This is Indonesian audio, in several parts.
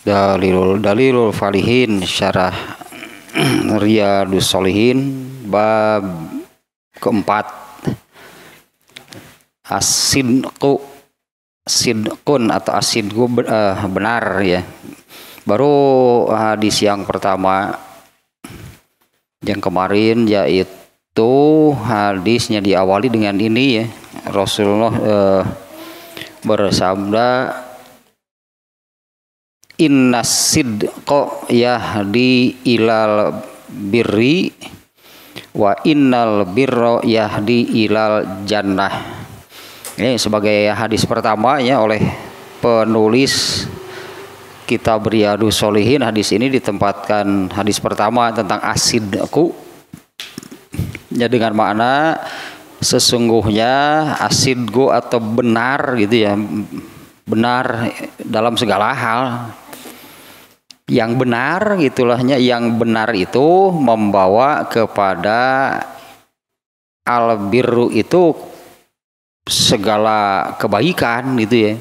Dalilul Dalilul Falihin Syarah Riyadus Solihin Bab keempat Asidku Sidkun atau asidku eh, benar ya Baru hadis yang pertama Yang kemarin yaitu hadisnya diawali dengan ini ya Rasulullah uh, bersabda inna yahdi ilal birri wa innal birro yahdi ilal jannah ini sebagai hadis pertama ya oleh penulis kitab Riyadus Solihin hadis ini ditempatkan hadis pertama tentang asidku ya dengan makna sesungguhnya asidku atau benar gitu ya benar dalam segala hal yang benar itulahnya. yang benar itu membawa kepada al birru itu segala kebaikan gitu ya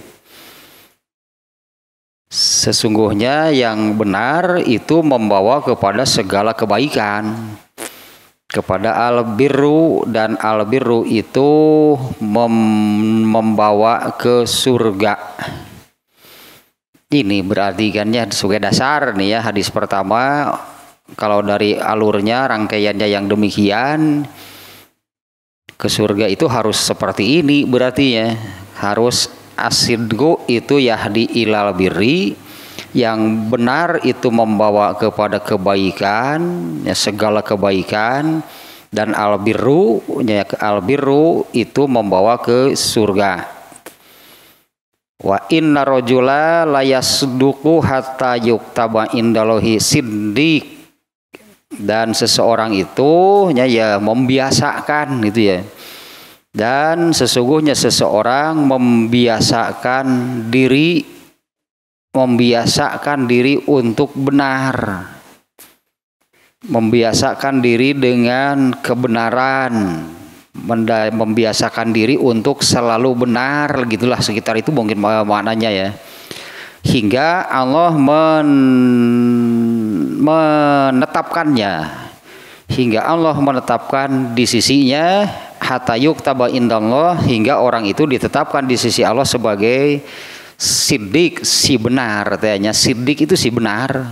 sesungguhnya yang benar itu membawa kepada segala kebaikan kepada al birru dan al birru itu mem membawa ke surga ini berarti kan ya sebagai dasar nih ya hadis pertama kalau dari alurnya rangkaiannya yang demikian ke surga itu harus seperti ini berarti ya harus asidgo itu yahdi ilal birri yang benar itu membawa kepada kebaikan ya segala kebaikan dan albiru ya, albiru itu membawa ke surga Wa inna rojula layasduku hatta yuktaba indalohi siddiq dan seseorang itu ya, ya membiasakan gitu ya dan sesungguhnya seseorang membiasakan diri membiasakan diri untuk benar membiasakan diri dengan kebenaran membiasakan diri untuk selalu benar gitulah sekitar itu mungkin maknanya ya hingga Allah men menetapkannya hingga Allah menetapkan di sisinya hatta yuktaba indallah hingga orang itu ditetapkan di sisi Allah sebagai sidik si benar tanya sidik itu si benar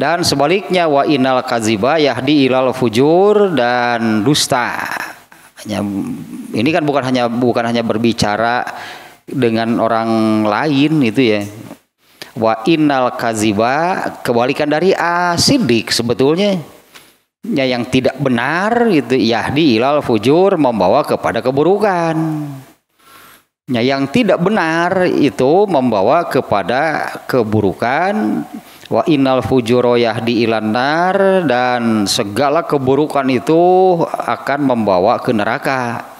dan sebaliknya wa inal kaziba yahdi ilal fujur dan dusta. hanya, ini kan bukan hanya bukan hanya berbicara dengan orang lain itu ya. Wa inal kaziba kebalikan dari asidik sebetulnya ya yang tidak benar itu yahdi ilal fujur membawa kepada keburukan. Ya, yang tidak benar itu membawa kepada keburukan wa innal fujuro yahdi ilan nar dan segala keburukan itu akan membawa ke neraka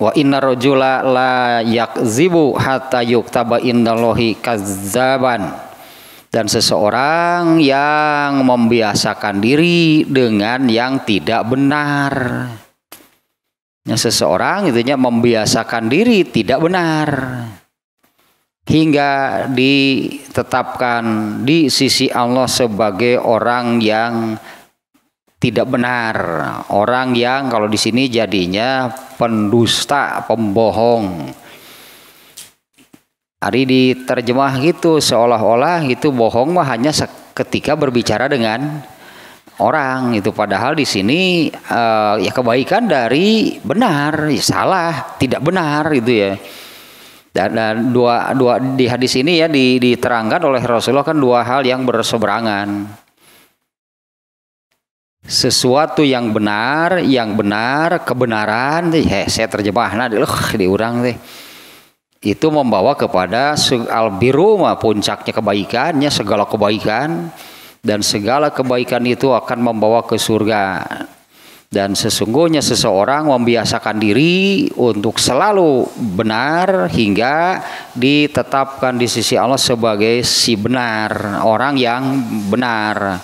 wa inna rajula la yakzibu hatta yuktaba indallahi kazzaban dan seseorang yang membiasakan diri dengan yang tidak benar seseorang itunya membiasakan diri tidak benar hingga ditetapkan di sisi Allah sebagai orang yang tidak benar, orang yang kalau di sini jadinya pendusta, pembohong. Hari diterjemah gitu seolah-olah itu bohong mah hanya ketika berbicara dengan orang itu padahal di sini eh, ya kebaikan dari benar, ya salah, tidak benar gitu ya. Dan, dan dua dua di hadis ini ya diterangkan oleh Rasulullah kan dua hal yang berseberangan. Sesuatu yang benar, yang benar, kebenaran, eh, heh, saya terjemah nah, diurang deh. Itu membawa kepada albiru ma puncaknya kebaikannya segala kebaikan dan segala kebaikan itu akan membawa ke surga dan sesungguhnya seseorang membiasakan diri untuk selalu benar hingga ditetapkan di sisi Allah sebagai si benar, orang yang benar.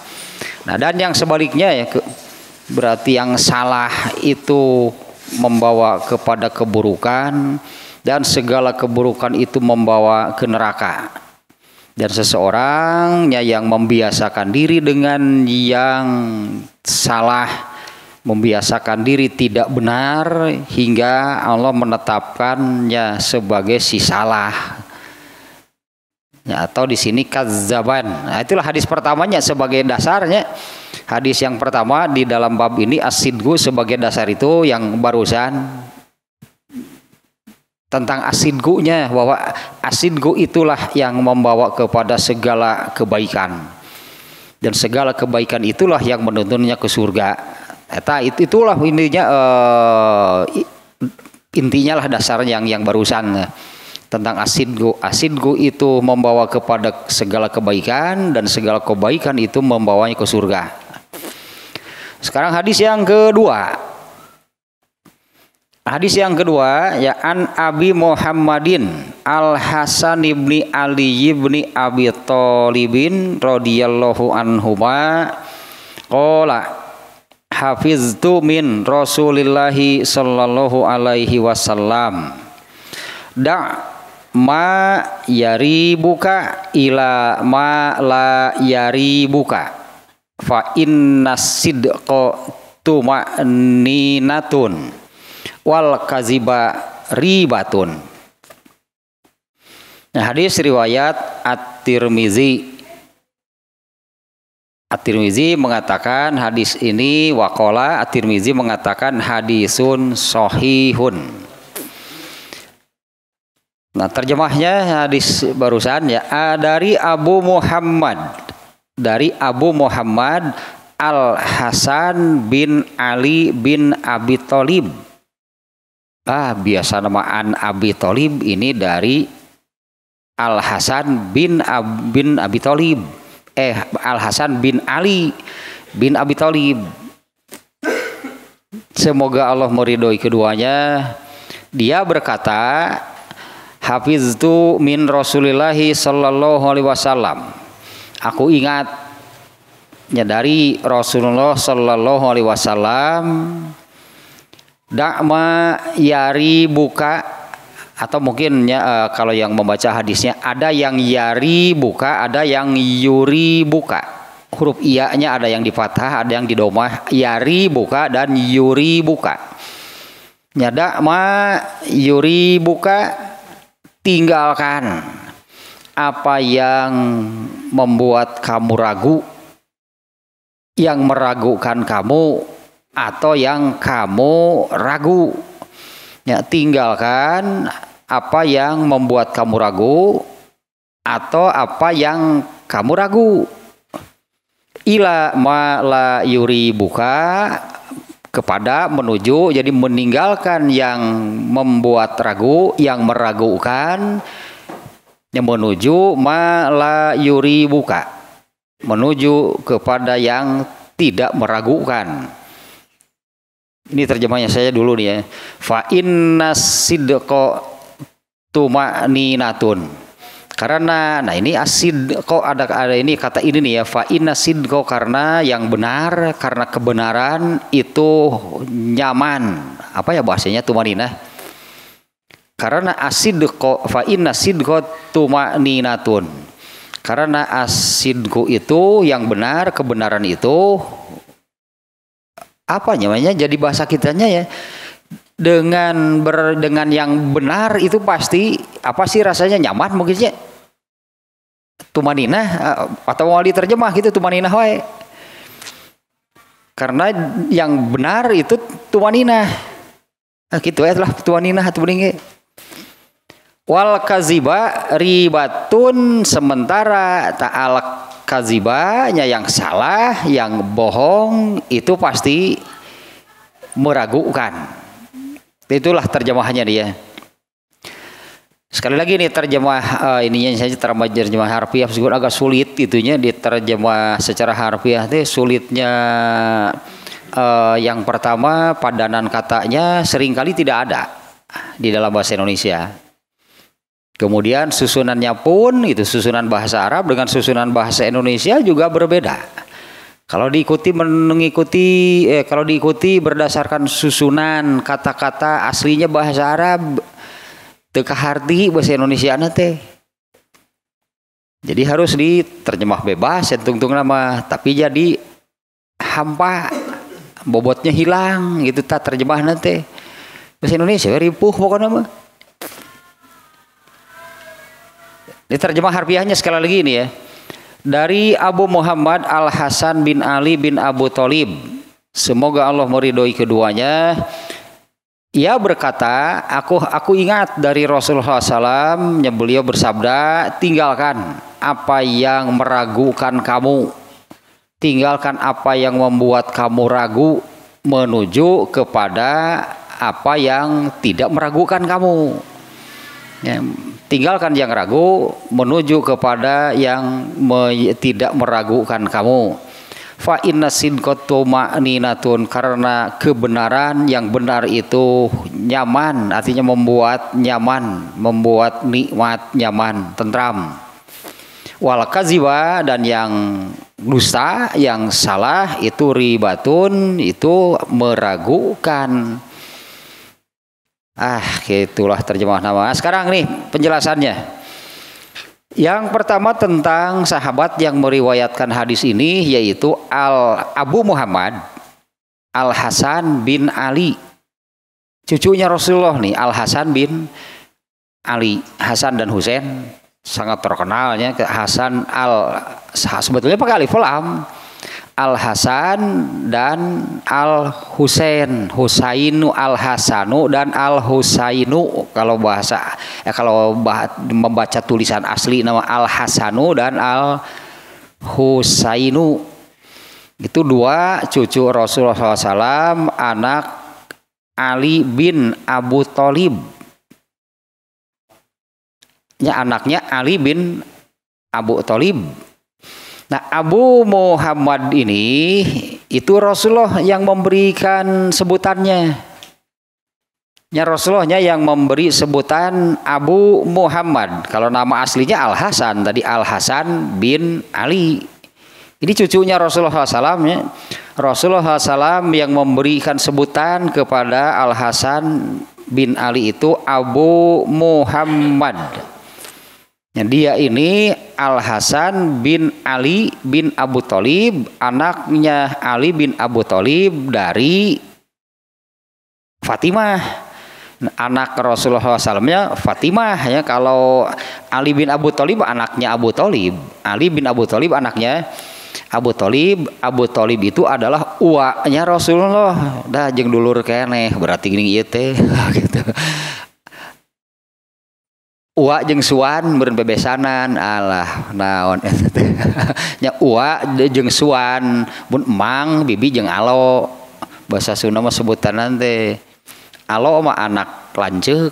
Nah, dan yang sebaliknya ya berarti yang salah itu membawa kepada keburukan dan segala keburukan itu membawa ke neraka dan seseorangnya yang membiasakan diri dengan yang salah membiasakan diri tidak benar hingga Allah menetapkannya sebagai si salah. Ya, atau di sini kazaban. Nah, itulah hadis pertamanya sebagai dasarnya. Hadis yang pertama di dalam bab ini asidgu sebagai dasar itu yang barusan tentang asidgunya bahwa asidgu itulah yang membawa kepada segala kebaikan dan segala kebaikan itulah yang menuntunnya ke surga Eta itulah intinya uh, intinya lah dasar yang yang barusan eh, tentang asidgu. Asidgu itu membawa kepada segala kebaikan dan segala kebaikan itu membawanya ke surga. Sekarang hadis yang kedua. Hadis yang kedua ya an Abi Muhammadin Al Hasan ibni Ali ibni Abi Thalibin radhiyallahu anhu ma hafiztu min Rasulillahi sallallahu alaihi wasallam da ma yari buka ila ma la yari buka fa inna sidqa ninatun wal kaziba ribatun nah, hadis riwayat at-Tirmizi At-Tirmizi mengatakan hadis ini wakola At-Tirmizi mengatakan hadisun sohihun. Nah terjemahnya hadis barusan ya ah, dari Abu Muhammad dari Abu Muhammad Al Hasan bin Ali bin Abi Thalib. Ah biasa namaan Abi Thalib ini dari Al Hasan bin Ab bin Abi Thalib eh Al Hasan bin Ali bin Abi Thalib. Semoga Allah meridhoi keduanya. Dia berkata, hafiz Hafiztu min Rasulillahi sallallahu alaihi wasallam. Aku ingat ya dari Rasulullah sallallahu alaihi wasallam dakma yari buka atau mungkin ya, eh, kalau yang membaca hadisnya ada yang yari buka, ada yang yuri buka. Huruf iya-nya ada yang dipatah, ada yang didomah. Yari buka dan yuri buka. Nyada ma yuri buka tinggalkan apa yang membuat kamu ragu, yang meragukan kamu atau yang kamu ragu Ya, tinggalkan apa yang membuat kamu ragu atau apa yang kamu ragu. Ila mala yuri buka kepada menuju jadi meninggalkan yang membuat ragu, yang meragukan yang menuju mala yuri buka menuju kepada yang tidak meragukan ini terjemahnya saya dulu nih ya. Fa inna sidqa tumaninatun. Karena nah ini asid kok ada ada ini kata ini nih ya fa inna sidqa karena yang benar karena kebenaran itu nyaman. Apa ya bahasanya tumanina? Karena asidqa fa inna sidqa tumaninatun. Karena asidku itu yang benar kebenaran itu apa namanya jadi bahasa kitanya ya dengan ber dengan yang benar itu pasti apa sih rasanya nyaman mungkinnya tumanina eh, atau wali terjemah gitu tumanina wae karena yang benar itu tumanina nah, gitu ya lah tumanina atau ya. wal kaziba ribatun sementara ta'alak kazibanya yang salah, yang bohong itu pasti meragukan. Itulah terjemahannya dia. Sekali lagi nih terjemah uh, ininya saya terjemah terjemah harfiah meskipun agak sulit itunya terjemah secara harfiah itu sulitnya uh, yang pertama padanan katanya seringkali tidak ada di dalam bahasa Indonesia. Kemudian susunannya pun itu susunan bahasa Arab dengan susunan bahasa Indonesia juga berbeda. Kalau diikuti mengikuti eh, kalau diikuti berdasarkan susunan kata-kata aslinya bahasa Arab teka harti bahasa Indonesia nanti. Jadi harus diterjemah bebas tung-tung nama tapi jadi hampa bobotnya hilang gitu tak terjemah nanti bahasa Indonesia ripuh pokoknya mah. Ini terjemah harfiahnya sekali lagi ini ya. Dari Abu Muhammad Al Hasan bin Ali bin Abu Thalib. Semoga Allah meridhoi keduanya. Ia berkata, aku aku ingat dari Rasulullah SAW, yang beliau bersabda, tinggalkan apa yang meragukan kamu, tinggalkan apa yang membuat kamu ragu menuju kepada apa yang tidak meragukan kamu. Ya, tinggalkan yang ragu menuju kepada yang me tidak meragukan kamu. Fa inna sinqatu ma'ninatun karena kebenaran yang benar itu nyaman, artinya membuat nyaman, membuat nikmat nyaman, tentram. Wal kaziba dan yang dusta, yang salah itu ribatun, itu meragukan Ah, itulah terjemah nama. Nah, sekarang nih penjelasannya. Yang pertama tentang sahabat yang meriwayatkan hadis ini yaitu Al Abu Muhammad Al Hasan bin Ali. Cucunya Rasulullah nih, Al Hasan bin Ali, Hasan dan Husain sangat terkenalnya ke Hasan Al sebetulnya pakai alif lam Al Hasan dan Al Husain, Husainu Al Hasanu dan Al Husainu kalau bahasa ya kalau bah, membaca tulisan asli nama Al Hasanu dan Al Husainu itu dua cucu Rasulullah SAW anak Ali bin Abu Thalib ya anaknya Ali bin Abu Thalib Nah Abu Muhammad ini itu Rasulullah yang memberikan sebutannya. Ya Rasulullahnya yang memberi sebutan Abu Muhammad. Kalau nama aslinya Al Hasan tadi Al Hasan bin Ali. Ini cucunya Rasulullah SAW ya. Rasulullah SAW yang memberikan sebutan kepada Al Hasan bin Ali itu Abu Muhammad. Ya, dia ini Al Hasan bin Ali bin Abu Thalib, anaknya Ali bin Abu Thalib dari Fatimah. Anak Rasulullah SAW-nya Fatimah ya kalau Ali bin Abu Thalib anaknya Abu Thalib, Ali bin Abu Thalib anaknya Abu Thalib, Abu Thalib itu adalah uaknya Rasulullah. Dah jeng dulur kene, berarti gini iya teh gitu. Uwa jeng Suan meureun bebesanan Allah naon nya Uwa jeng Suan Bun Emang bibi jeng Alo bahasa Sunda mah sebutan nanti Alo mah anak lanjut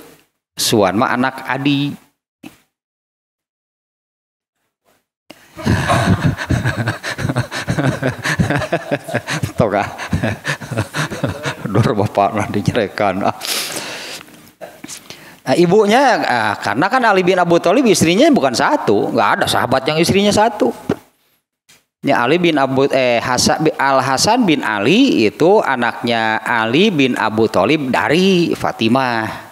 Suan ma anak adi Toga Dur bapak nanti nyerekan ah. Nah, ibunya eh, karena kan Ali bin Abu Thalib istrinya bukan satu, nggak ada sahabat yang istrinya satu. Ya, Ali bin Abu eh Hasan Al Hasan bin Ali itu anaknya Ali bin Abu Thalib dari Fatimah.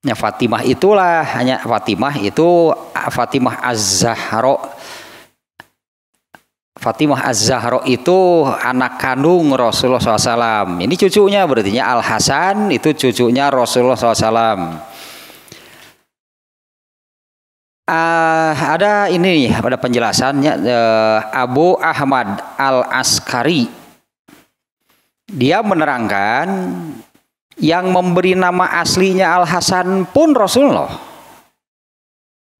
Ya, Fatimah itulah hanya Fatimah itu ah, Fatimah Az-Zahra. Fatimah Az-Zahra itu anak kandung Rasulullah SAW. Ini cucunya berarti ya, Al Hasan itu cucunya Rasulullah SAW. Uh, ada ini nih pada penjelasannya uh, Abu Ahmad Al Askari dia menerangkan yang memberi nama aslinya Al Hasan pun Rasulullah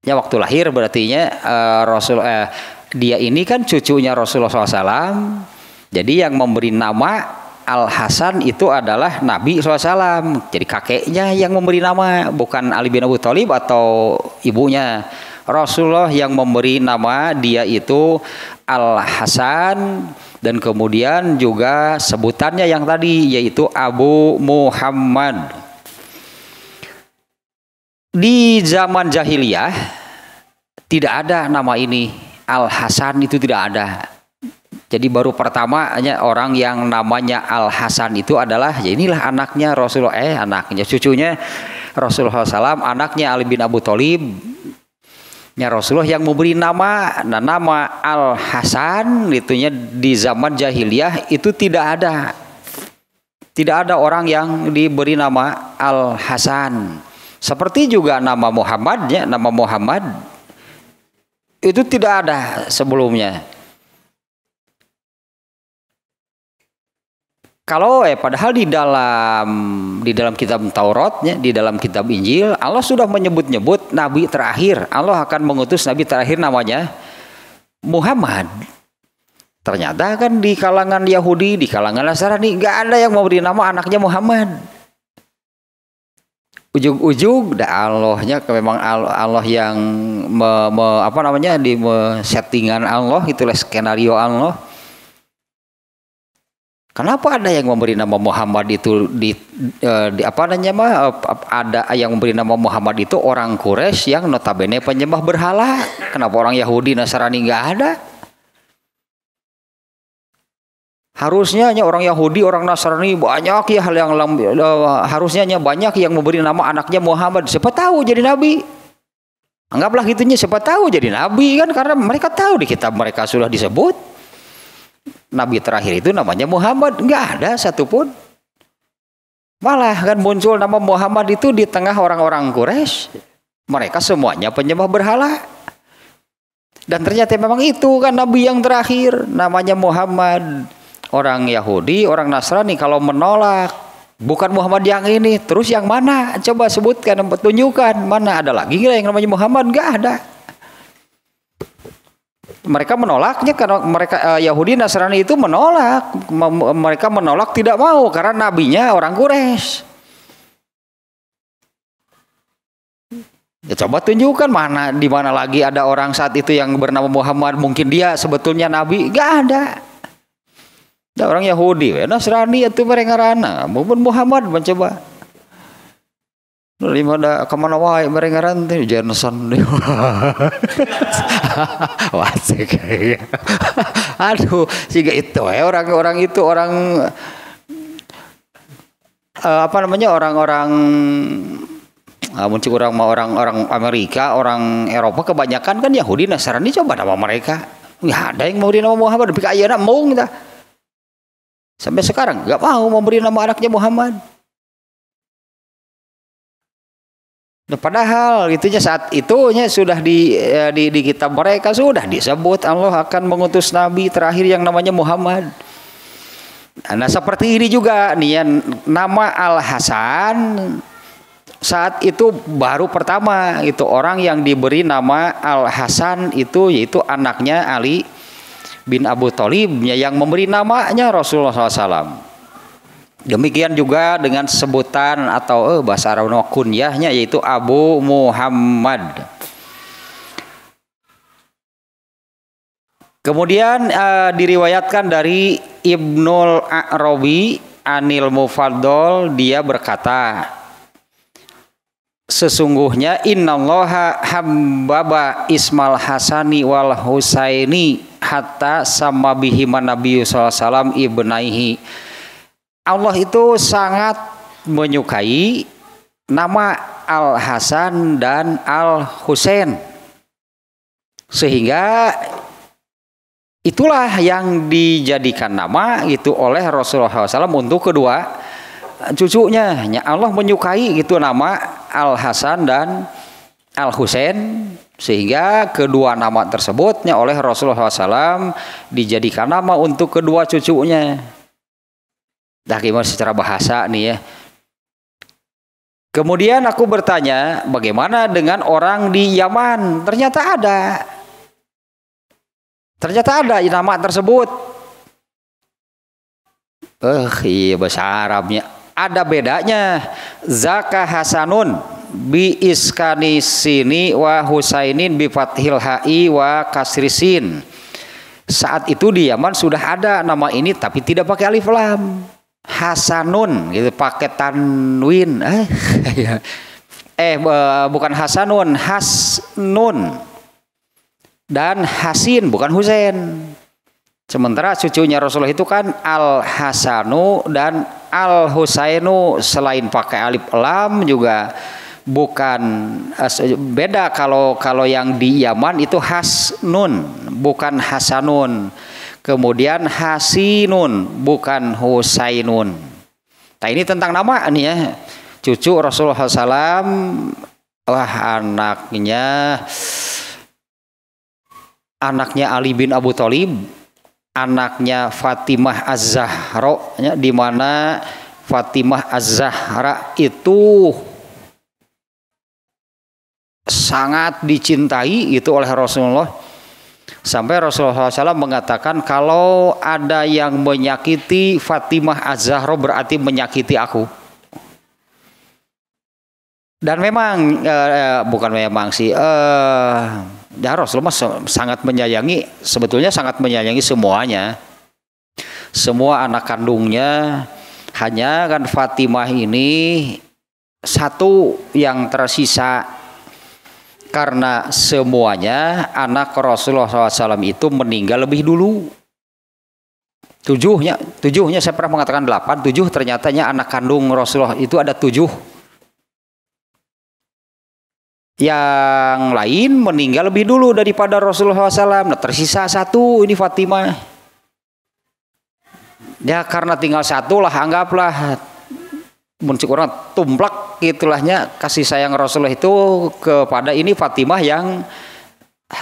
ya waktu lahir berartinya uh, Rasul uh, dia ini kan cucunya Rasulullah SAW jadi yang memberi nama Al Hasan itu adalah Nabi SAW. Jadi kakeknya yang memberi nama, bukan Ali bin Abu Thalib atau ibunya. Rasulullah yang memberi nama dia itu Al Hasan dan kemudian juga sebutannya yang tadi yaitu Abu Muhammad. Di zaman jahiliyah tidak ada nama ini. Al Hasan itu tidak ada jadi baru pertamanya orang yang namanya Al Hasan itu adalah ya inilah anaknya Rasulullah eh anaknya cucunya Rasulullah SAW, anaknya Ali bin Abu Thalib ya Rasulullah yang memberi nama nah nama Al Hasan itunya di zaman jahiliyah itu tidak ada tidak ada orang yang diberi nama Al Hasan seperti juga nama Muhammad ya nama Muhammad itu tidak ada sebelumnya Kalau eh padahal di dalam di dalam kitab Tauratnya, di dalam kitab Injil, Allah sudah menyebut-nyebut nabi terakhir. Allah akan mengutus nabi terakhir namanya Muhammad. Ternyata kan di kalangan Yahudi, di kalangan Nasrani nggak ada yang mau beri nama anaknya Muhammad. Ujung-ujung dah Allahnya memang Allah yang me, me, apa namanya di me, settingan Allah itulah skenario Allah Kenapa ada yang memberi nama Muhammad itu di, eh, di apa namanya eh, ada yang memberi nama Muhammad itu orang Quraisy yang notabene penyembah berhala? Kenapa orang Yahudi Nasrani nggak ada? Harusnya hanya orang Yahudi, orang Nasrani banyak ya hal yang eh, harusnya hanya banyak yang memberi nama anaknya Muhammad. Siapa tahu jadi nabi? Anggaplah gitunya siapa tahu jadi nabi kan karena mereka tahu di kitab mereka sudah disebut nabi terakhir itu namanya Muhammad nggak ada satupun malah kan muncul nama Muhammad itu di tengah orang-orang Quraisy mereka semuanya penyembah berhala dan ternyata memang itu kan nabi yang terakhir namanya Muhammad orang Yahudi orang Nasrani kalau menolak bukan Muhammad yang ini terus yang mana coba sebutkan tunjukkan mana ada lagi yang namanya Muhammad nggak ada mereka menolaknya karena mereka uh, Yahudi Nasrani itu menolak M mereka menolak tidak mau karena nabinya orang Quraisy Ya coba tunjukkan mana di mana lagi ada orang saat itu yang bernama Muhammad mungkin dia sebetulnya nabi gak ada. Ada orang Yahudi, Nasrani itu mereka rana, Mungkin Muhammad mencoba lima da kemana wae mari ngaran teh deh wasik ya. aduh siga itu eh orang-orang itu orang uh, apa namanya orang-orang namun ah, uh, orang orang-orang Amerika orang Eropa kebanyakan kan Yahudi Nasrani coba nama mereka nggak ada yang mau di nama Muhammad tapi nak mau kita sampai sekarang nggak mau memberi nama anaknya Muhammad Nah, padahal gitunya saat itunya sudah di, eh, di di kitab mereka sudah disebut Allah akan mengutus nabi terakhir yang namanya Muhammad. Nah seperti ini juga nih ya nama Al Hasan saat itu baru pertama itu orang yang diberi nama Al Hasan itu yaitu anaknya Ali bin Abu Thalib yang memberi namanya Rasulullah SAW. Demikian juga dengan sebutan atau eh, bahasa Arab kunyahnya yaitu Abu Muhammad. Kemudian eh, diriwayatkan dari Ibnu Arabi Anil Mufaddal dia berkata Sesungguhnya innallaha hambaba Ismail Hasani wal Husaini hatta sama bihi Nabi sallallahu alaihi wasallam ibnaihi Allah itu sangat menyukai nama Al Hasan dan Al Husain. Sehingga itulah yang dijadikan nama itu oleh Rasulullah SAW untuk kedua cucunya. Ya, Allah menyukai itu nama Al Hasan dan Al Husain sehingga kedua nama tersebutnya oleh Rasulullah SAW dijadikan nama untuk kedua cucunya Hakimun secara bahasa nih ya. Kemudian aku bertanya, bagaimana dengan orang di Yaman? Ternyata ada. Ternyata ada nama tersebut. Eh, iya bahasa Arabnya. Ada bedanya. Zakah Hasanun bi iskani sini wa husainin bi fathil ha'i wa kasrisin. Saat itu di Yaman sudah ada nama ini tapi tidak pakai alif lam. Hasanun gitu pakai tanwin eh, iya. eh bukan Hasanun Hasnun dan Hasin bukan Husain sementara cucunya Rasulullah itu kan Al Hasanu dan Al Husainu selain pakai alif lam juga bukan eh, beda kalau kalau yang di Yaman itu Hasnun bukan Hasanun Kemudian Hasinun bukan Husainun. Nah ini tentang nama nih ya. Cucu Rasulullah SAW wah anaknya anaknya Ali bin Abu Thalib, anaknya Fatimah Az-Zahra ya, di mana Fatimah Az-Zahra itu sangat dicintai itu oleh Rasulullah Sampai Rasulullah SAW mengatakan kalau ada yang menyakiti Fatimah Az-Zahra berarti menyakiti aku. Dan memang eh, eh bukan memang sih, eh, ya Rasulullah sangat menyayangi, sebetulnya sangat menyayangi semuanya, semua anak kandungnya. Hanya kan Fatimah ini satu yang tersisa karena semuanya anak Rasulullah SAW itu meninggal lebih dulu. Tujuhnya, tujuhnya saya pernah mengatakan delapan, tujuh ternyatanya anak kandung Rasulullah itu ada tujuh. Yang lain meninggal lebih dulu daripada Rasulullah SAW. Nah tersisa satu ini Fatimah. Ya karena tinggal satu lah anggaplah muncul orang tumplak itulahnya kasih sayang Rasulullah itu kepada ini Fatimah yang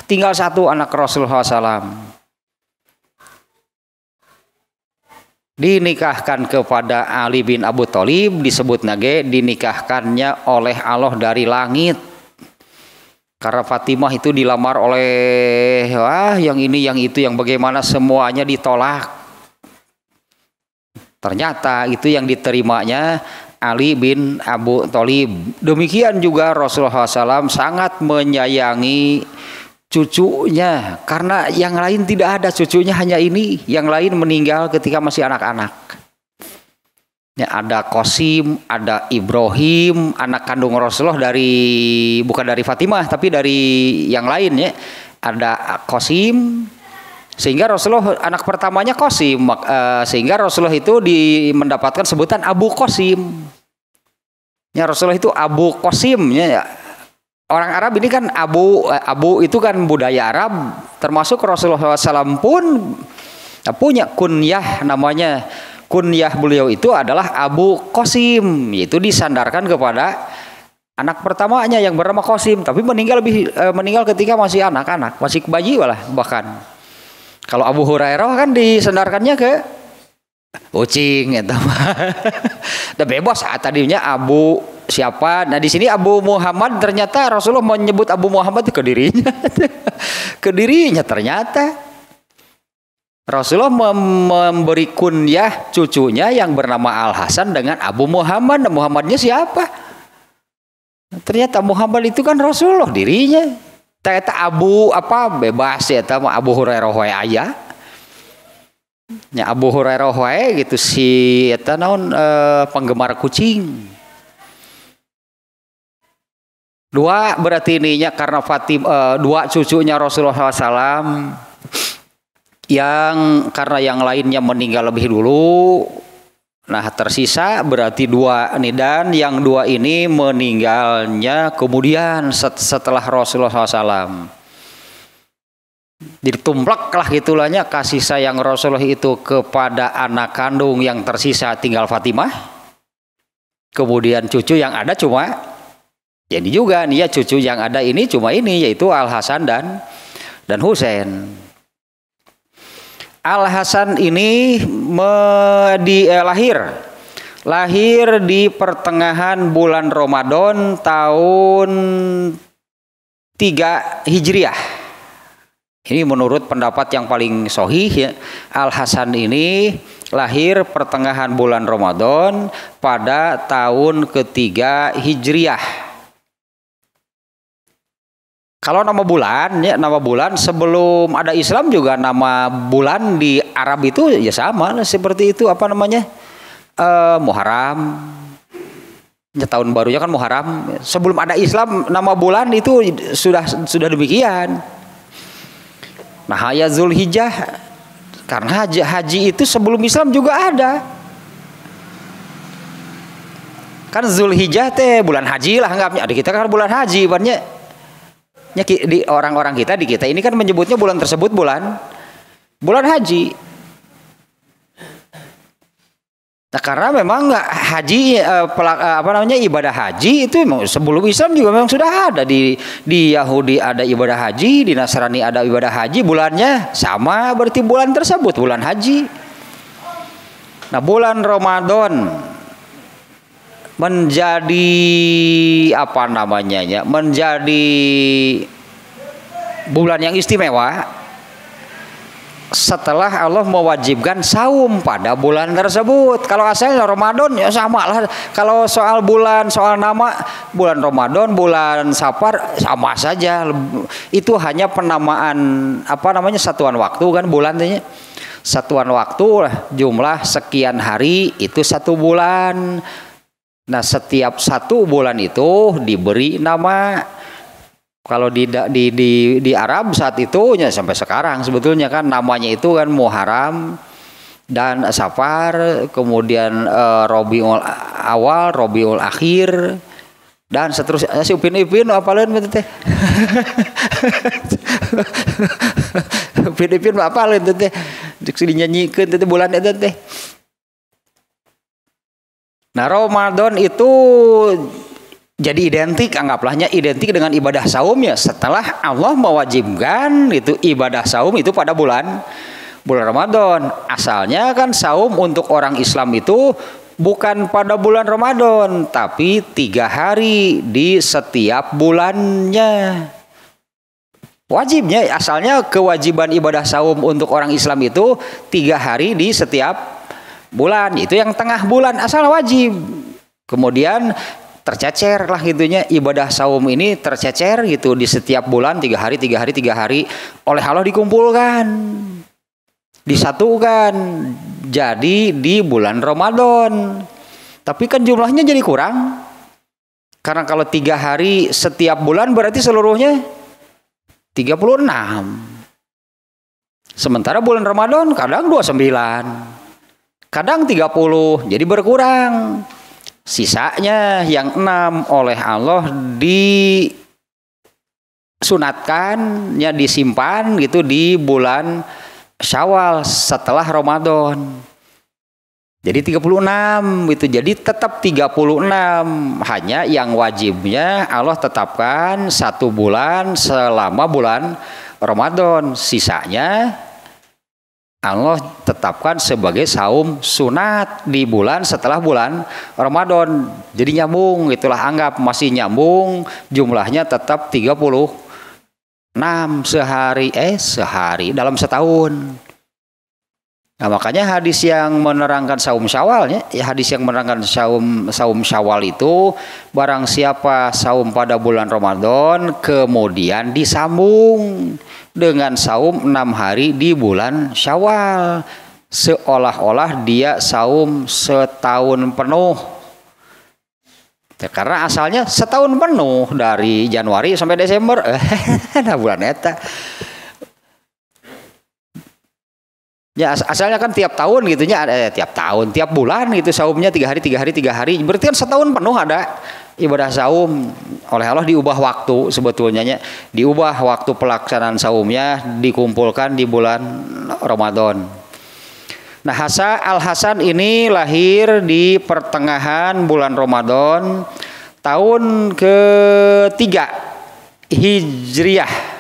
tinggal satu anak Rasulullah SAW. dinikahkan kepada Ali bin Abu Thalib disebut nage dinikahkannya oleh Allah dari langit karena Fatimah itu dilamar oleh wah yang ini yang itu yang bagaimana semuanya ditolak ternyata itu yang diterimanya Ali bin Abu Thalib. Demikian juga Rasulullah SAW sangat menyayangi cucunya karena yang lain tidak ada cucunya hanya ini yang lain meninggal ketika masih anak-anak ya, ada Kosim ada Ibrahim anak kandung Rasulullah dari bukan dari Fatimah tapi dari yang lain ya ada Kosim sehingga Rasulullah anak pertamanya Qasim, eh, sehingga Rasulullah itu di, mendapatkan sebutan Abu Qasim. Ya Rasulullah itu Abu Qasim ya. ya. Orang Arab ini kan Abu eh, Abu itu kan budaya Arab, termasuk Rasulullah SAW pun ya, punya kunyah namanya kunyah beliau itu adalah Abu Qasim yaitu disandarkan kepada anak pertamanya yang bernama Qasim tapi meninggal lebih eh, meninggal ketika masih anak-anak masih bayi lah bahkan kalau Abu Hurairah kan disendarkannya ke kucing itu Udah bebas saat tadinya Abu siapa nah di sini Abu Muhammad ternyata Rasulullah menyebut Abu Muhammad ke dirinya ke dirinya ternyata Rasulullah mem memberi kunyah cucunya yang bernama Al Hasan dengan Abu Muhammad nah, Muhammadnya siapa ternyata Muhammad itu kan Rasulullah dirinya ternyata Abu apa bebas ya tamu Abu Hurairah wae aya ya Abu Hurairah wae gitu si eta ya naon e, penggemar kucing dua berarti ininya karena Fatim e, dua cucunya Rasulullah SAW yang karena yang lainnya meninggal lebih dulu Nah tersisa berarti dua nih dan yang dua ini meninggalnya kemudian setelah Rasulullah SAW. lah gitulahnya kasih sayang Rasulullah itu kepada anak kandung yang tersisa tinggal Fatimah. Kemudian cucu yang ada cuma jadi juga nih ya cucu yang ada ini cuma ini yaitu Al Hasan dan dan Husain. Al Hasan ini me, di, eh, lahir lahir di pertengahan bulan Ramadan tahun 3 Hijriah. Ini menurut pendapat yang paling sohih ya. Al Hasan ini lahir pertengahan bulan Ramadan pada tahun ketiga Hijriah kalau nama bulan ya nama bulan sebelum ada Islam juga nama bulan di Arab itu ya sama seperti itu apa namanya? Uh, Muharram. Ya, tahun barunya kan Muharram. Sebelum ada Islam nama bulan itu sudah sudah demikian. Nah, ya Zulhijjah karena haji, haji itu sebelum Islam juga ada. Kan Zulhijjah teh bulan haji lah anggapnya. Ada kita kan bulan haji banyak di orang-orang kita di kita ini kan menyebutnya bulan tersebut bulan bulan haji. Nah, karena memang haji eh, pelak, eh, apa namanya ibadah haji itu sebelum Islam juga memang sudah ada di di Yahudi ada ibadah haji, di Nasrani ada ibadah haji, bulannya sama berarti bulan tersebut bulan haji. Nah, bulan Ramadan menjadi apa namanya ya menjadi bulan yang istimewa setelah Allah mewajibkan saum pada bulan tersebut kalau asalnya Ramadan ya sama lah kalau soal bulan soal nama bulan Ramadan bulan Sapar sama saja itu hanya penamaan apa namanya satuan waktu kan bulannya? satuan waktu lah jumlah sekian hari itu satu bulan Nah setiap satu bulan itu diberi nama kalau di, di, di, di Arab saat itu ya sampai sekarang sebetulnya kan namanya itu kan Muharram dan Safar kemudian eh, Robiul awal Robiul akhir dan seterusnya eh, si Upin Ipin apa lain teh Upin Ipin apa lain teh dinyanyikan itu bulan itu teh Nah Ramadan itu jadi identik anggaplahnya identik dengan ibadah saum ya setelah Allah mewajibkan itu ibadah saum itu pada bulan bulan Ramadan. Asalnya kan saum untuk orang Islam itu bukan pada bulan Ramadan tapi tiga hari di setiap bulannya. Wajibnya asalnya kewajiban ibadah saum untuk orang Islam itu tiga hari di setiap bulan itu yang tengah bulan asal wajib kemudian tercecer lah gitunya ibadah saum ini tercecer gitu di setiap bulan tiga hari tiga hari tiga hari oleh Allah dikumpulkan disatukan jadi di bulan Ramadan tapi kan jumlahnya jadi kurang karena kalau tiga hari setiap bulan berarti seluruhnya 36 sementara bulan Ramadan kadang 29 kadang 30 jadi berkurang sisanya yang enam oleh Allah disunatkan ya disimpan gitu di bulan Syawal setelah Ramadan jadi 36 itu jadi tetap 36 hanya yang wajibnya Allah tetapkan satu bulan selama bulan Ramadan sisanya Allah tetapkan sebagai saum sunat di bulan setelah bulan Ramadan. Jadi nyambung itulah anggap masih nyambung jumlahnya tetap 36 sehari eh sehari dalam setahun. Nah makanya hadis yang menerangkan saum syawal ya, hadis yang menerangkan saum saum syawal itu barang siapa saum pada bulan Ramadan kemudian disambung dengan saum enam hari di bulan syawal seolah-olah dia saum setahun penuh ya, karena asalnya setahun penuh dari Januari sampai Desember nah bulan eta Ya asalnya kan tiap tahun gitu ya, eh, tiap tahun, tiap bulan gitu saumnya tiga hari, tiga hari, tiga hari. Berarti kan setahun penuh ada ibadah saum oleh Allah diubah waktu sebetulnya ya. Diubah waktu pelaksanaan saumnya dikumpulkan di bulan Ramadan. Nah Hasan Al Hasan ini lahir di pertengahan bulan Ramadan tahun ketiga Hijriah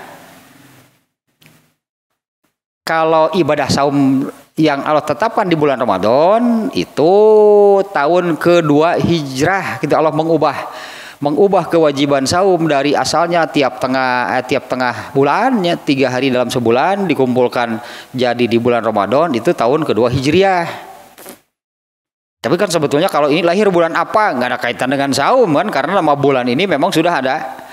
kalau ibadah saum yang Allah tetapkan di bulan Ramadan itu tahun kedua hijrah gitu Allah mengubah mengubah kewajiban saum dari asalnya tiap tengah eh, tiap tengah bulannya tiga hari dalam sebulan dikumpulkan jadi di bulan Ramadan itu tahun kedua hijriah tapi kan sebetulnya kalau ini lahir bulan apa nggak ada kaitan dengan saum kan karena nama bulan ini memang sudah ada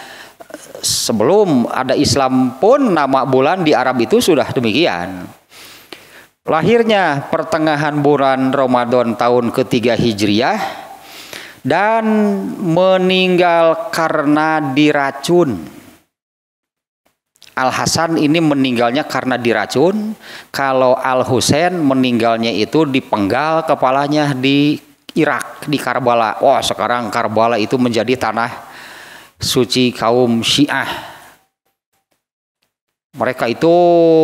sebelum ada Islam pun nama bulan di Arab itu sudah demikian. Lahirnya pertengahan bulan Ramadan tahun ketiga Hijriah dan meninggal karena diracun. Al Hasan ini meninggalnya karena diracun, kalau Al Husain meninggalnya itu dipenggal kepalanya di Irak di Karbala. Wah, sekarang Karbala itu menjadi tanah suci kaum Syiah. Mereka itu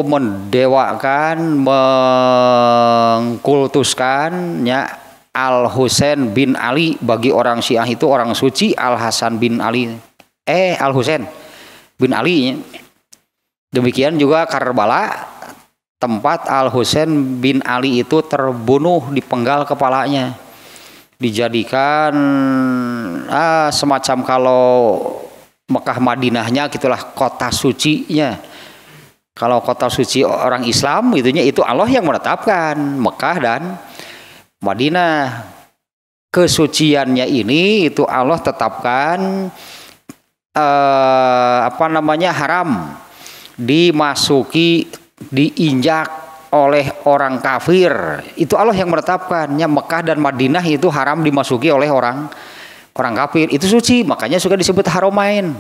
mendewakan, mengkultuskan ya Al Husain bin Ali bagi orang Syiah itu orang suci Al Hasan bin Ali eh Al Husain bin Ali. Demikian juga Karbala tempat Al Husain bin Ali itu terbunuh di penggal kepalanya dijadikan ah, semacam kalau Mekah Madinahnya gitulah kota sucinya. Kalau kota suci orang Islam gitunya itu Allah yang menetapkan Mekah dan Madinah. Kesuciannya ini itu Allah tetapkan eh, apa namanya haram dimasuki diinjak oleh orang kafir itu Allah yang menetapkannya Mekah dan Madinah itu haram dimasuki oleh orang orang kafir itu suci makanya suka disebut Haromain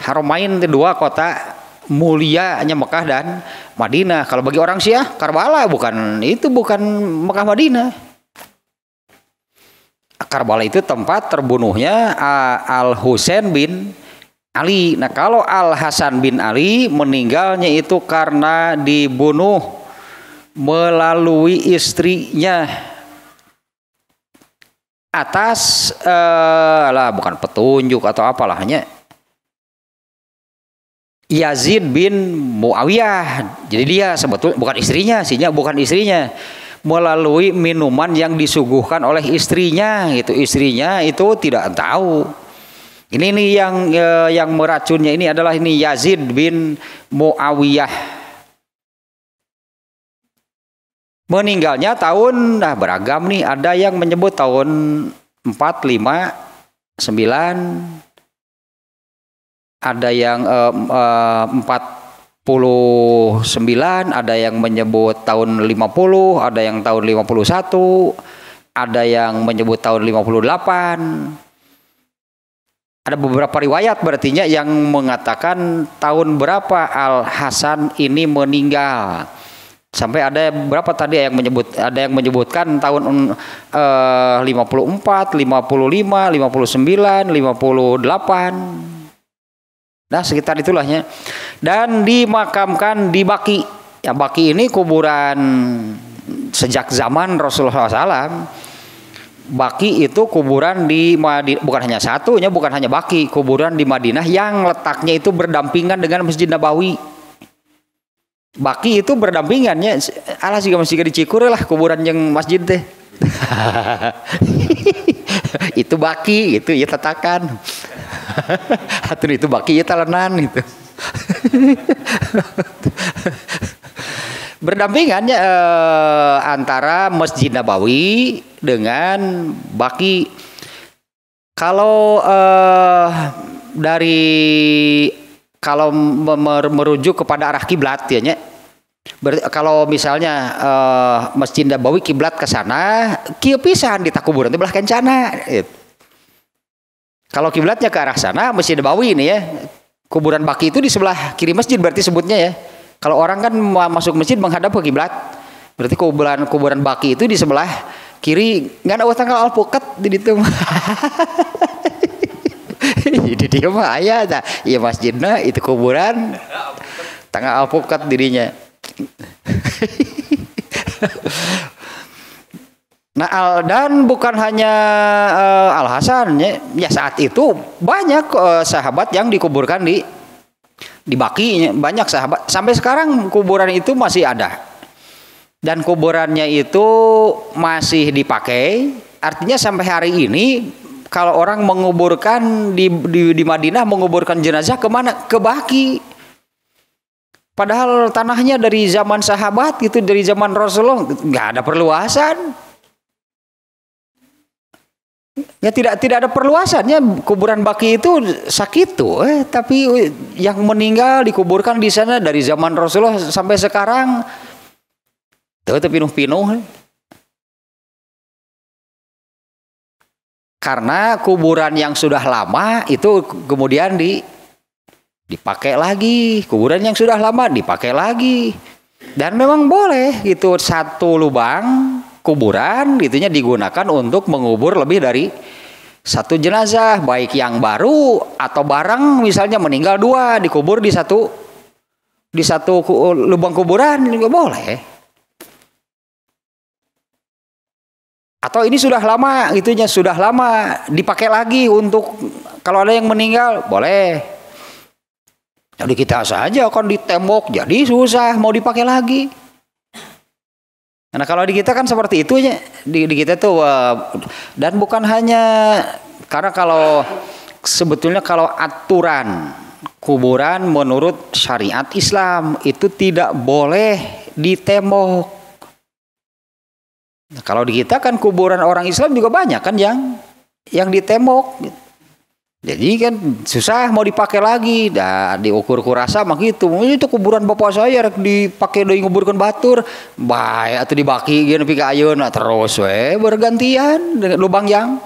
Haromain itu dua kota hanya Mekah dan Madinah kalau bagi orang Syiah Karbala bukan itu bukan Mekah Madinah Karbala itu tempat terbunuhnya Al Husain bin Ali. Nah, kalau Al Hasan bin Ali meninggalnya itu karena dibunuh melalui istrinya atas eh, lah bukan petunjuk atau apalahnya Yazid bin Muawiyah. Jadi dia sebetulnya bukan istrinya, sinya bukan istrinya melalui minuman yang disuguhkan oleh istrinya gitu. Istrinya itu tidak tahu ini ini yang eh, yang meracunnya ini adalah ini Yazid bin Muawiyah. Meninggalnya tahun nah beragam nih, ada yang menyebut tahun 4, 5, 9 ada yang eh, eh, 49, ada yang menyebut tahun 50, ada yang tahun 51, ada yang menyebut tahun 58 ada beberapa riwayat berartinya yang mengatakan tahun berapa Al Hasan ini meninggal. Sampai ada berapa tadi yang menyebut ada yang menyebutkan tahun eh, 54, 55, 59, 58. Nah, sekitar itulahnya. Dan dimakamkan di Baki. Ya, Baki ini kuburan sejak zaman Rasulullah SAW Baki itu kuburan di Madinah bukan hanya satunya bukan hanya Baki kuburan di Madinah yang letaknya itu berdampingan dengan Masjid Nabawi Baki itu berdampingannya alas juga masih di Cikur lah kuburan yang masjid teh itu Baki itu ya tetakan. Atur itu Baki ya talenan itu Berdampingan eh, antara Masjid Nabawi dengan Baki. Kalau eh, dari kalau merujuk kepada arah kiblat ya, ya Ber, kalau misalnya eh, Masjid Nabawi kiblat ke sana, kieu di takubur nanti belah kencana. Ya. Kalau kiblatnya ke arah sana Masjid Nabawi ini ya, kuburan Baki itu di sebelah kiri masjid berarti sebutnya ya. Kalau orang kan masuk masjid menghadap ke kiblat, berarti kuburan kuburan baki itu di sebelah kiri. Nggak ada tanggal alpukat di situ. Jadi dia mah ayah, iya, nah. iya masjidnya itu kuburan. Tanggal alpukat dirinya. Nah Al dan bukan hanya uh, Al Hasan ya. ya saat itu banyak eh, sahabat yang dikuburkan di di banyak sahabat sampai sekarang kuburan itu masih ada dan kuburannya itu masih dipakai artinya sampai hari ini kalau orang menguburkan di, di, di Madinah menguburkan jenazah kemana ke Baki padahal tanahnya dari zaman sahabat itu dari zaman Rasulullah nggak ada perluasan Ya tidak tidak ada perluasannya kuburan baki itu tuh eh tapi yang meninggal dikuburkan di sana dari zaman Rasulullah sampai sekarang tuh itu pinuh-pinuh. Karena kuburan yang sudah lama itu kemudian di dipakai lagi, kuburan yang sudah lama dipakai lagi. Dan memang boleh gitu satu lubang kuburan gitunya digunakan untuk mengubur lebih dari satu jenazah baik yang baru atau barang misalnya meninggal dua dikubur di satu di satu lubang kuburan juga boleh atau ini sudah lama gitunya sudah lama dipakai lagi untuk kalau ada yang meninggal boleh jadi kita saja kan di tembok jadi susah mau dipakai lagi Nah kalau di kita kan seperti itu ya di, di kita tuh dan bukan hanya karena kalau sebetulnya kalau aturan kuburan menurut syariat Islam itu tidak boleh ditemok. Nah, kalau di kita kan kuburan orang Islam juga banyak kan yang yang ditemok. Gitu. Jadi kan susah mau dipakai lagi. Dah diukur kurasa mah gitu. Itu kuburan bapak saya rek dipakai deui nguburkeun batur. Bae atuh dibaki gini pika ka ayeuna nah, terus we bergantian dengan lubang yang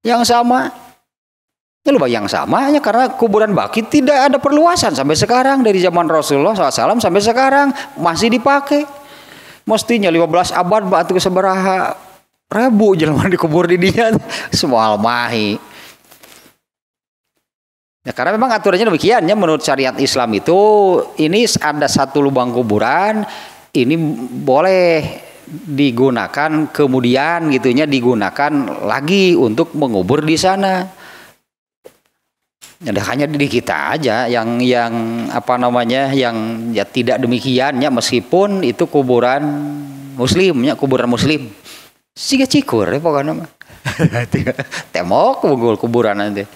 yang sama. Ya lubang yang sama hanya karena kuburan baki tidak ada perluasan sampai sekarang dari zaman Rasulullah SAW sampai sekarang masih dipakai. Mestinya belas abad batu seberaha ribu jelema dikubur di dia semua almahi. Ya, karena memang aturannya demikian ya menurut syariat Islam itu ini ada satu lubang kuburan ini boleh digunakan kemudian gitunya digunakan lagi untuk mengubur di sana. Ya, hanya di kita aja yang yang apa namanya yang ya tidak demikiannya meskipun itu kuburan muslimnya kuburan muslim. Siga cikur ya pokoknya mah. Temok kuburan nanti.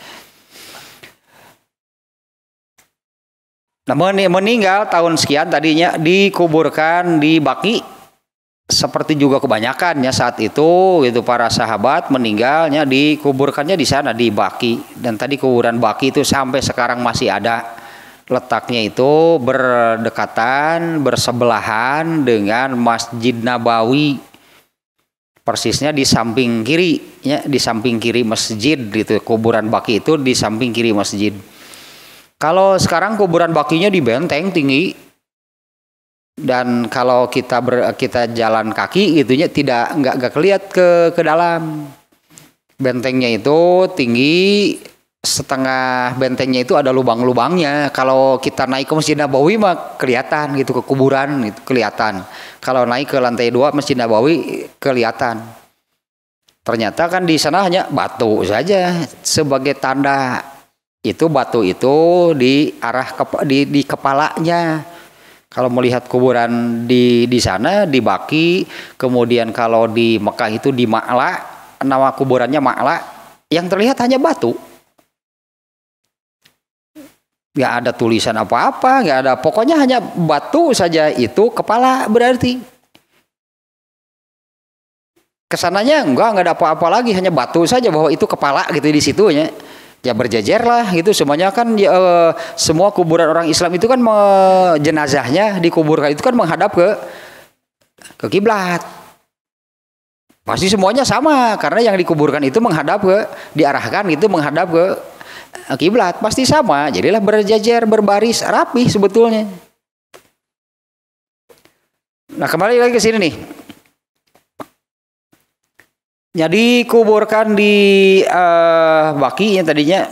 Nah, meninggal tahun sekian tadinya dikuburkan di Baki seperti juga kebanyakannya saat itu gitu para sahabat meninggalnya dikuburkannya di sana di Baki dan tadi kuburan Baki itu sampai sekarang masih ada letaknya itu berdekatan bersebelahan dengan Masjid Nabawi persisnya di samping kiri ya di samping kiri masjid gitu kuburan Baki itu di samping kiri masjid. Kalau sekarang kuburan bakinya di benteng tinggi dan kalau kita ber, kita jalan kaki itunya tidak nggak nggak keliat ke ke dalam bentengnya itu tinggi setengah bentengnya itu ada lubang-lubangnya. Kalau kita naik ke Masjid Nabawi mah kelihatan gitu ke kuburan itu kelihatan. Kalau naik ke lantai dua Masjid Nabawi kelihatan. Ternyata kan di sana hanya batu saja sebagai tanda itu batu itu di arah kepa, di, di kepalanya kalau melihat kuburan di di sana di Baki kemudian kalau di Mekah itu di Ma'la nama kuburannya Ma'la yang terlihat hanya batu nggak ada tulisan apa-apa nggak ada pokoknya hanya batu saja itu kepala berarti kesananya enggak nggak ada apa-apa lagi hanya batu saja bahwa itu kepala gitu di situnya ya berjejer lah gitu semuanya kan ya, eh, semua kuburan orang Islam itu kan jenazahnya dikuburkan itu kan menghadap ke ke kiblat pasti semuanya sama karena yang dikuburkan itu menghadap ke diarahkan itu menghadap ke eh, kiblat pasti sama jadilah berjejer berbaris rapi sebetulnya nah kembali lagi ke sini nih jadi kuburkan di uh, baki yang tadinya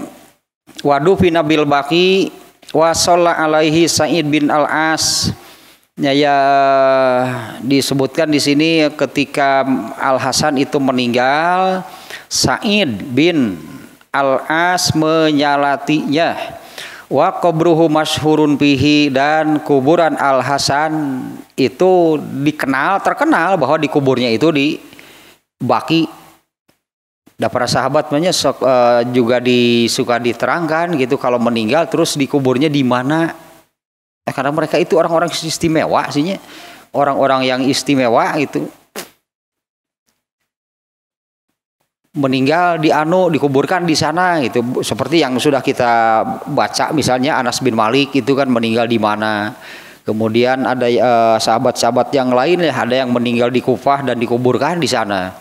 wadu finabil baki wa alaihi Sa'id bin al As. Ya, ya disebutkan di sini ketika Al Hasan itu meninggal, Sa'id bin Al As menyalatinya. Wa qabruhu masyhurun pihi dan kuburan Al Hasan itu dikenal terkenal bahwa di kuburnya itu di baki dah para sahabat banyak sok, uh, juga di, suka diterangkan gitu kalau meninggal terus dikuburnya di mana eh, karena mereka itu orang-orang istimewa sihnya orang-orang yang istimewa itu meninggal di anu dikuburkan di sana gitu seperti yang sudah kita baca misalnya Anas bin Malik itu kan meninggal di mana Kemudian ada eh, sahabat-sahabat yang lain ada yang meninggal di Kufah dan dikuburkan di sana.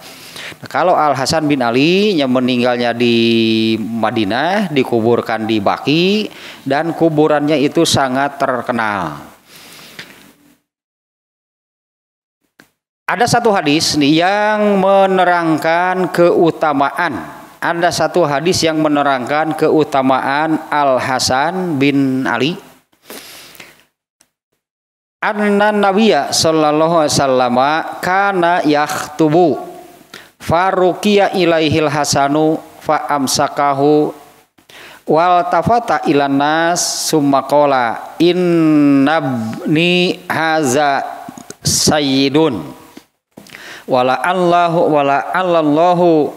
Nah, kalau Al Hasan bin Ali yang meninggalnya di Madinah dikuburkan di Baki dan kuburannya itu sangat terkenal. Ada satu hadis nih yang menerangkan keutamaan. Ada satu hadis yang menerangkan keutamaan Al Hasan bin Ali anna nabiyya sallallahu alaihi wasallam kana yaktubu faruqiya ilaihil hasanu fa amsakahu wal tafata ilan nas summa qala innabni haza sayyidun wala allahu wala allahu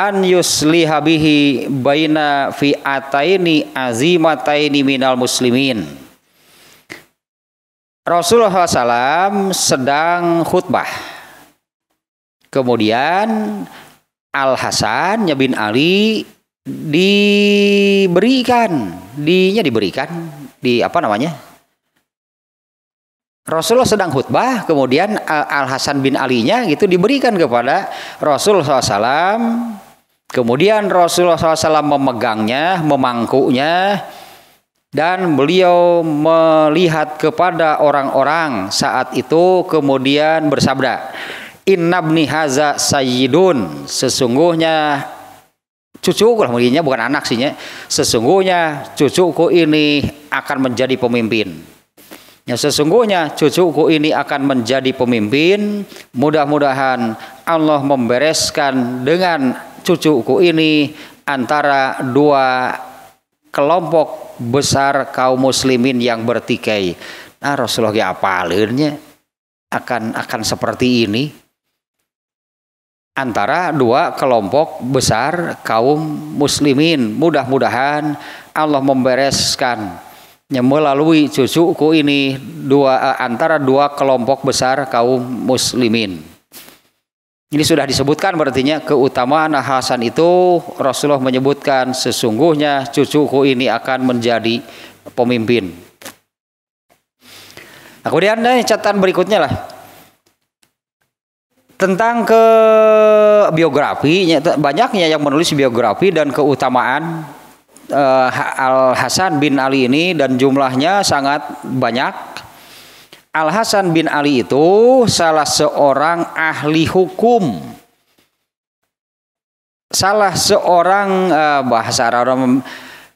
an yusliha bihi baina ataini azimataini minal muslimin Rasulullah SAW sedang khutbah. Kemudian Al Hasan bin Ali diberikan, dinya diberikan di apa namanya? Rasulullah sedang khutbah, kemudian Al Hasan bin Ali-nya gitu diberikan kepada Rasulullah SAW. Kemudian Rasulullah SAW memegangnya, memangkunya, dan beliau melihat kepada orang-orang saat itu kemudian bersabda innabni haza sayyidun sesungguhnya cucuku lah mungkinnya bukan anak sihnya sesungguhnya cucuku ini akan menjadi pemimpin ya sesungguhnya cucuku ini akan menjadi pemimpin mudah-mudahan Allah membereskan dengan cucuku ini antara dua kelompok besar kaum muslimin yang bertikai. Nah Rasulullah ya apa alirnya akan akan seperti ini antara dua kelompok besar kaum muslimin. Mudah-mudahan Allah membereskan ya, melalui cucuku ini dua eh, antara dua kelompok besar kaum muslimin. Ini sudah disebutkan berartinya keutamaan Hasan itu Rasulullah menyebutkan sesungguhnya cucuku ini akan menjadi pemimpin. Nah, kemudian nih, catatan berikutnya lah tentang ke biografi banyaknya yang menulis biografi dan keutamaan eh, Al Hasan bin Ali ini dan jumlahnya sangat banyak Al Hasan bin Ali itu salah seorang ahli hukum. Salah seorang uh, bahasa Arab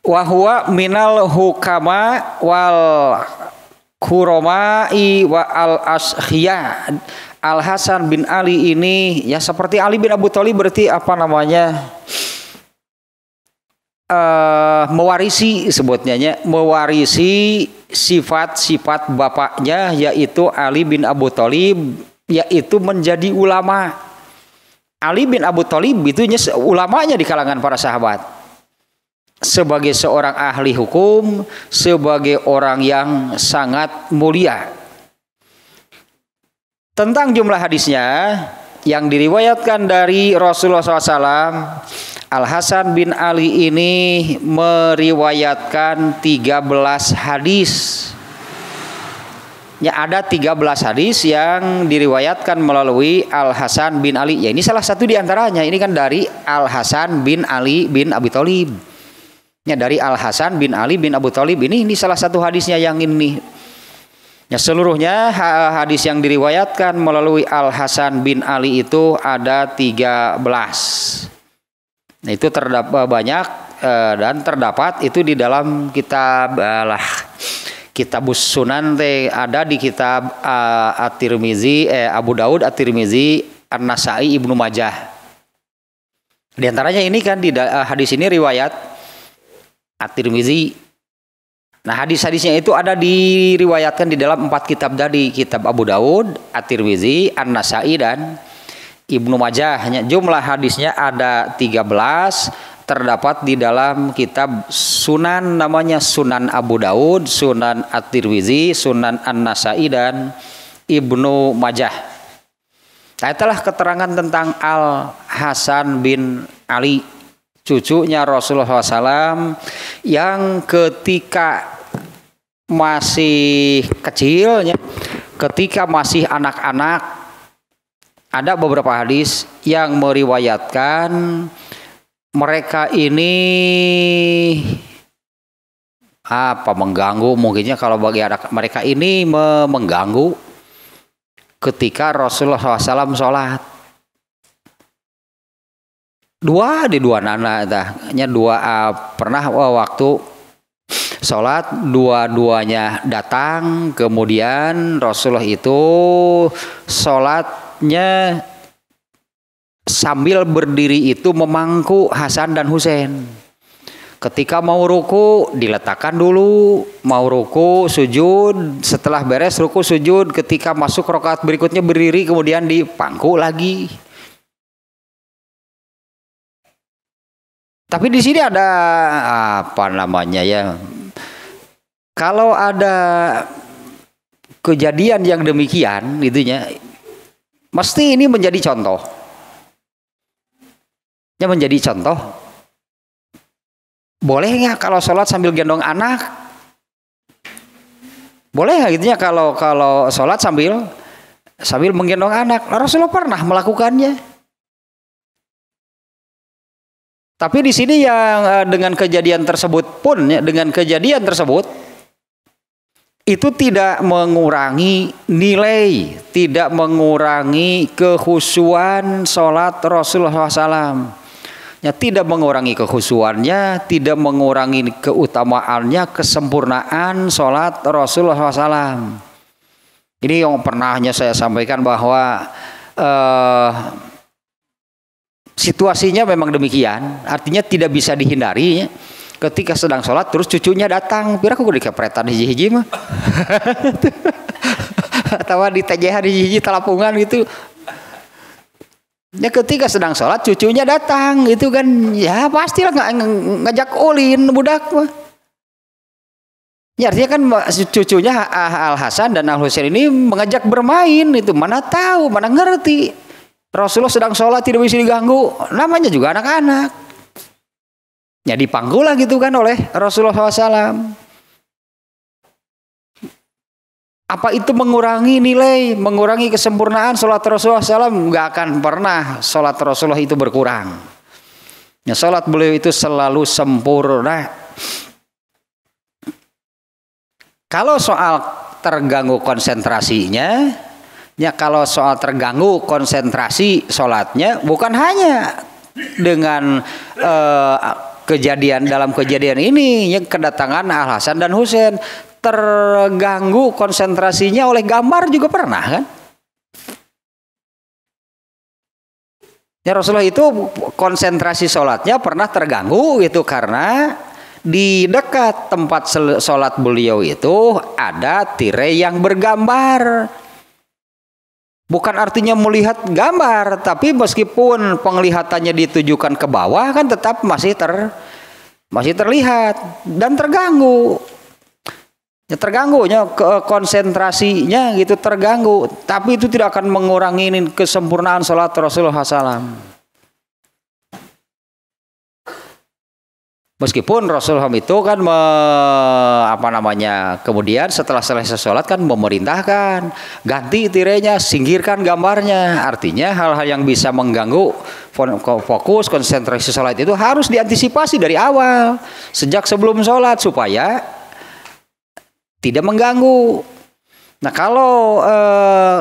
wahwa minal hukama wal kuromai wa al askhiyah Al Hasan bin Ali ini ya seperti Ali bin Abu Thalib berarti apa namanya uh, mewarisi sebutnya mewarisi sifat-sifat bapaknya yaitu Ali bin Abu Thalib yaitu menjadi ulama. Ali bin Abu Thalib itu ulamanya di kalangan para sahabat. Sebagai seorang ahli hukum, sebagai orang yang sangat mulia. Tentang jumlah hadisnya yang diriwayatkan dari Rasulullah SAW Al Hasan bin Ali ini meriwayatkan 13 hadis. Ya ada 13 hadis yang diriwayatkan melalui Al Hasan bin Ali. Ya ini salah satu diantaranya. Ini kan dari Al Hasan bin Ali bin Abi Thalib. Ya dari Al Hasan bin Ali bin Abu Thalib ini ini salah satu hadisnya yang ini. Ya seluruhnya hadis yang diriwayatkan melalui Al Hasan bin Ali itu ada 13. belas. Nah, itu terdapat eh, banyak uh, dan terdapat itu di dalam kitab eh, lah kitab Sunan teh ada di kitab uh, At-Tirmizi eh, Abu Daud At-Tirmizi An-Nasai Ibnu Majah. Di antaranya ini kan di uh, hadis ini riwayat At-Tirmizi. Nah, hadis-hadisnya itu ada diriwayatkan di dalam empat kitab tadi, kitab Abu Daud, At-Tirmizi, An-Nasai dan Ibnu Majah jumlah hadisnya ada 13 terdapat di dalam kitab Sunan namanya Sunan Abu Daud, Sunan At-Tirmizi, Sunan An-Nasai dan Ibnu Majah. Nah, itulah keterangan tentang Al Hasan bin Ali cucunya Rasulullah SAW yang ketika masih kecilnya ketika masih anak-anak ada beberapa hadis yang meriwayatkan mereka ini apa mengganggu mungkinnya kalau bagi anak mereka ini me mengganggu ketika Rasulullah SAW sholat dua di dua nana nya dua uh, pernah uh, waktu sholat dua-duanya datang kemudian Rasulullah itu sholat tempatnya sambil berdiri itu memangku Hasan dan Husain. Ketika mau ruku diletakkan dulu, mau ruku sujud, setelah beres ruku sujud, ketika masuk rokat berikutnya berdiri kemudian dipangku lagi. Tapi di sini ada apa namanya ya? Kalau ada kejadian yang demikian itunya Mesti ini menjadi contoh. Ya menjadi contoh. Boleh nggak kalau sholat sambil gendong anak? Boleh nggak gitunya kalau kalau sholat sambil sambil menggendong anak? Rasulullah pernah melakukannya. Tapi di sini yang eh, dengan kejadian tersebut pun, ya, dengan kejadian tersebut, itu tidak mengurangi nilai, tidak mengurangi kehusuan sholat Rasulullah SAW. Ya, tidak mengurangi kehusuannya, tidak mengurangi keutamaannya, kesempurnaan sholat Rasulullah SAW. Ini yang pernahnya saya sampaikan bahwa eh, situasinya memang demikian, artinya tidak bisa dihindari. Ya ketika sedang sholat terus cucunya datang pira aku udah kepretan hiji-hiji mah atau di TJH di hiji talapungan gitu Ya ketika sedang sholat cucunya datang gitu kan ya pastilah ng ngajak ulin budak mah. Ya artinya kan cucunya Al Hasan dan Al Husain ini mengajak bermain itu mana tahu mana ngerti Rasulullah sedang sholat tidak bisa diganggu namanya juga anak-anak. Ya dipanggul lah gitu kan oleh Rasulullah SAW. Apa itu mengurangi nilai, mengurangi kesempurnaan sholat Rasulullah SAW? Nggak akan pernah sholat Rasulullah itu berkurang. Ya, sholat beliau itu selalu sempurna. Kalau soal terganggu konsentrasinya, ya kalau soal terganggu konsentrasi sholatnya, bukan hanya dengan eh, kejadian dalam kejadian ini yang kedatangan Al Hasan dan Husain terganggu konsentrasinya oleh gambar juga pernah kan? Ya Rasulullah itu konsentrasi sholatnya pernah terganggu itu karena di dekat tempat sholat beliau itu ada tirai yang bergambar Bukan artinya melihat gambar, tapi meskipun penglihatannya ditujukan ke bawah kan tetap masih ter masih terlihat dan terganggu. Ya, terganggunya ke konsentrasinya gitu terganggu, tapi itu tidak akan mengurangi kesempurnaan salat Rasulullah SAW. Meskipun Rasulullah itu kan me, apa namanya kemudian setelah selesai sholat kan memerintahkan ganti tirainya, singkirkan gambarnya. Artinya hal-hal yang bisa mengganggu fokus konsentrasi sholat itu harus diantisipasi dari awal sejak sebelum sholat supaya tidak mengganggu. Nah kalau eh,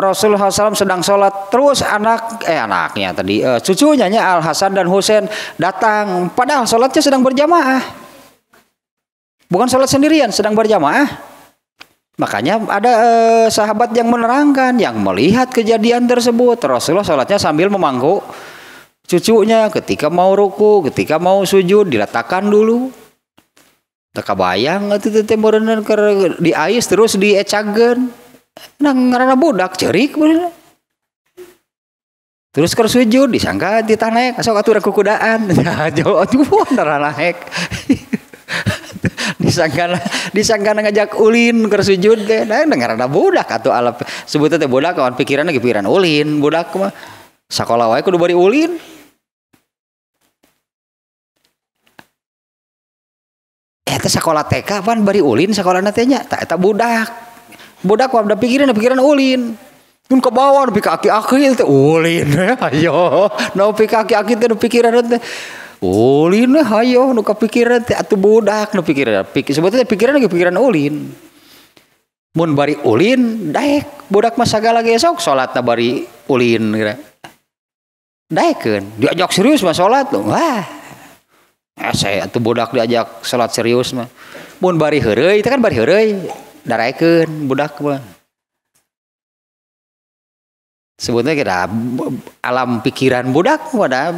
Rasulullah SAW sedang sholat terus anak eh anaknya tadi eh, cucunya Al Hasan dan Husain datang padahal sholatnya sedang berjamaah bukan sholat sendirian sedang berjamaah makanya ada eh, sahabat yang menerangkan yang melihat kejadian tersebut Rasulullah sholatnya sambil memangku cucunya ketika mau ruku ketika mau sujud diletakkan dulu tak bayang itu tembok di ais terus diecagen Nang ngarana budak cerik. Terus ke sujud disangka tanah naik asal atur aku kudaan. Ya, Jauh aduh ngarana naik. disangka disangka ngajak ulin ke sujud teh. Nah ngarana budak atau alap sebutnya teh budak kawan pikiran lagi pikiran ulin budak mah. Sekolah wae kudu bari ulin. Eh, sekolah TK pan bari Ulin sekolah nantinya tak eta budak bodak udah pikiran pikiran ulin pun ke bawah nepi ke aki-aki teh ulin ya, ayo nepi ke aki-aki teh pikiran teh ulin ya, hayo nu pikiran teh atuh budak nu pikiran pikir sebetulnya pikiran lagi pikiran ulin mun bari ulin daek budak mah sagala gesok salatna bari ulin kira daekeun diajak serius mah salat wah eh, saya atuh budak diajak salat serius mah mun bari heureuy teh kan bari heureuy daraikan budak mah sebetulnya kita alam pikiran budak pada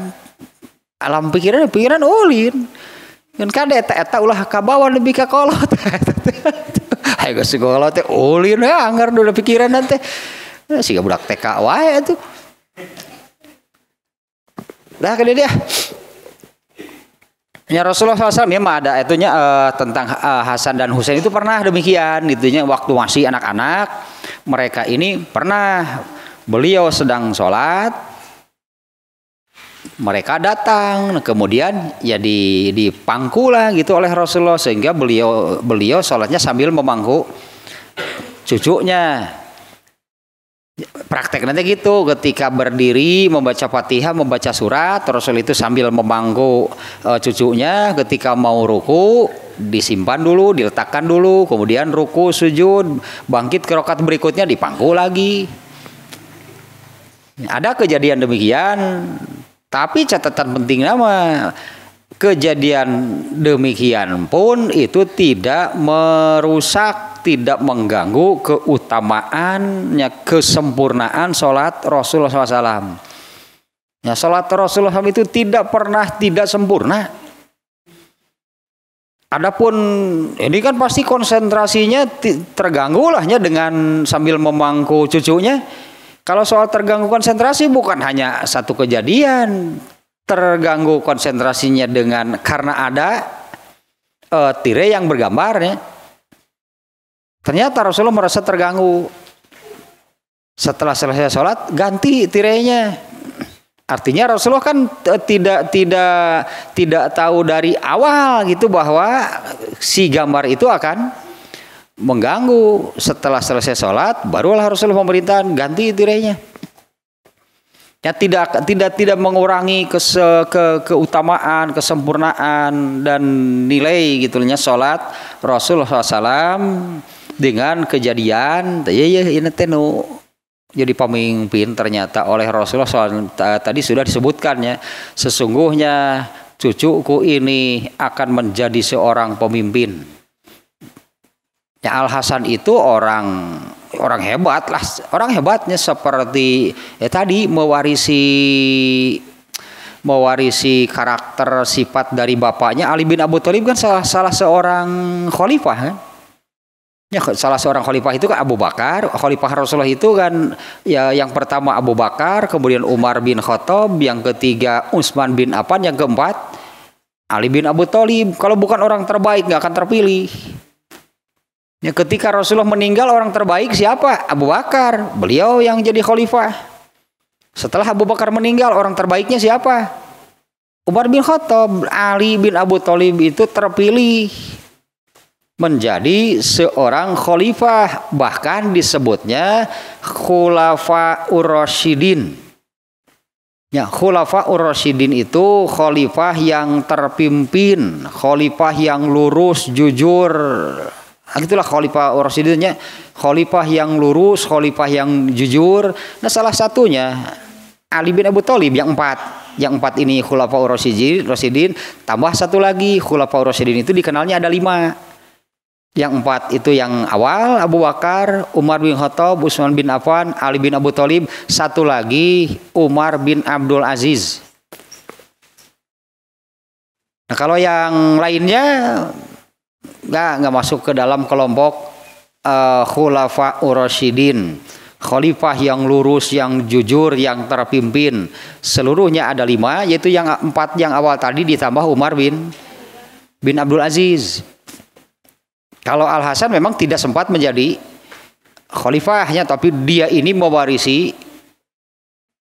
alam pikiran pikiran ulin kan kada eta eta ulah kabawa lebih ka kolot ayo geus kolot teh ulin ya anggar dulu pikiran nanti siga budak TK wae tuh dah kada dia Ya Rasulullah SAW memang ya, ada itunya uh, tentang uh, Hasan dan Husain itu pernah demikian gitunya waktu masih anak-anak mereka ini pernah beliau sedang sholat mereka datang kemudian ya di di gitu oleh Rasulullah sehingga beliau beliau sholatnya sambil memangku cucunya Praktek nanti gitu, ketika berdiri membaca fatihah, membaca surat, Rasul itu sambil memangku e, eh, cucunya, ketika mau ruku disimpan dulu, diletakkan dulu, kemudian ruku, sujud, bangkit ke rokat berikutnya dipangku lagi. Ada kejadian demikian, tapi catatan penting nama kejadian demikian pun itu tidak merusak, tidak mengganggu keutamaannya, kesempurnaan sholat Rasulullah SAW. Ya, sholat Rasulullah SAW itu tidak pernah tidak sempurna. Adapun ini kan pasti konsentrasinya terganggu lahnya dengan sambil memangku cucunya. Kalau soal terganggu konsentrasi bukan hanya satu kejadian, terganggu konsentrasinya dengan karena ada uh, eh, tirai yang bergambarnya. Ternyata Rasulullah merasa terganggu. Setelah selesai sholat, ganti tirainya. Artinya Rasulullah kan eh, tidak tidak tidak tahu dari awal gitu bahwa si gambar itu akan mengganggu. Setelah selesai sholat, barulah Rasulullah memberitakan ganti tirainya. Ya tidak tidak tidak mengurangi kese, ke, keutamaan, kesempurnaan dan nilai gitulnya salat Rasul SAW dengan kejadian ya ya ini tenu jadi pemimpin ternyata oleh Rasulullah SAW tadi sudah disebutkan ya sesungguhnya cucuku ini akan menjadi seorang pemimpin Ya Al Hasan itu orang orang hebat lah, orang hebatnya seperti ya tadi mewarisi mewarisi karakter sifat dari bapaknya Ali bin Abu Thalib kan salah salah seorang khalifah kan. Ya, salah seorang khalifah itu kan Abu Bakar, khalifah Rasulullah itu kan ya yang pertama Abu Bakar, kemudian Umar bin Khattab, yang ketiga Utsman bin Affan, yang keempat Ali bin Abu Thalib. Kalau bukan orang terbaik nggak akan terpilih. Ya, ketika Rasulullah meninggal orang terbaik siapa? Abu Bakar. Beliau yang jadi khalifah. Setelah Abu Bakar meninggal orang terbaiknya siapa? Umar bin Khattab, Ali bin Abu Thalib itu terpilih menjadi seorang khalifah bahkan disebutnya khulafa urrasyidin ya khulafa urrasyidin itu khalifah yang terpimpin khalifah yang lurus jujur itulah khalifah Rasidinnya khalifah yang lurus khalifah yang jujur nah salah satunya Ali bin Abu Thalib yang empat yang empat ini Khalifah Rasidin, tambah satu lagi Khalifah Rasidin itu dikenalnya ada lima yang empat itu yang awal Abu Bakar, Umar bin Khattab, Utsman bin Affan, Ali bin Abu Thalib, satu lagi Umar bin Abdul Aziz. Nah, kalau yang lainnya nggak nggak masuk ke dalam kelompok uh, khulafa urasidin khalifah yang lurus yang jujur yang terpimpin seluruhnya ada lima yaitu yang empat yang awal tadi ditambah Umar bin bin Abdul Aziz kalau Al Hasan memang tidak sempat menjadi khalifahnya tapi dia ini mewarisi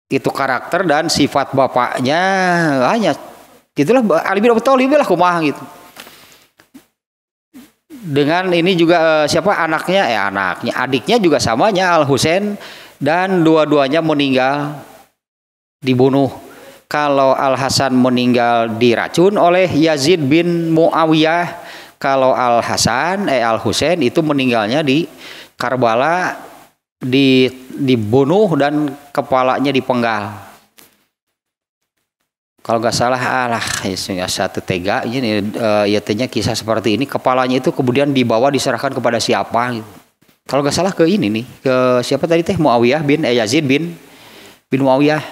itu karakter dan sifat bapaknya hanya itulah Ali bin Abi Thalib lah kumah gitu dengan ini juga uh, siapa anaknya ya eh, anaknya adiknya juga samanya Al Husain dan dua-duanya meninggal dibunuh kalau Al Hasan meninggal diracun oleh Yazid bin Muawiyah kalau Al Hasan eh Al Husain itu meninggalnya di Karbala di dibunuh dan kepalanya dipenggal kalau nggak salah alah ya, ya satu tega ini iya uh, eh, ya tanya kisah seperti ini kepalanya itu kemudian dibawa diserahkan kepada siapa gitu. kalau nggak salah ke ini nih ke siapa tadi teh Muawiyah bin eh, Yazid bin bin Muawiyah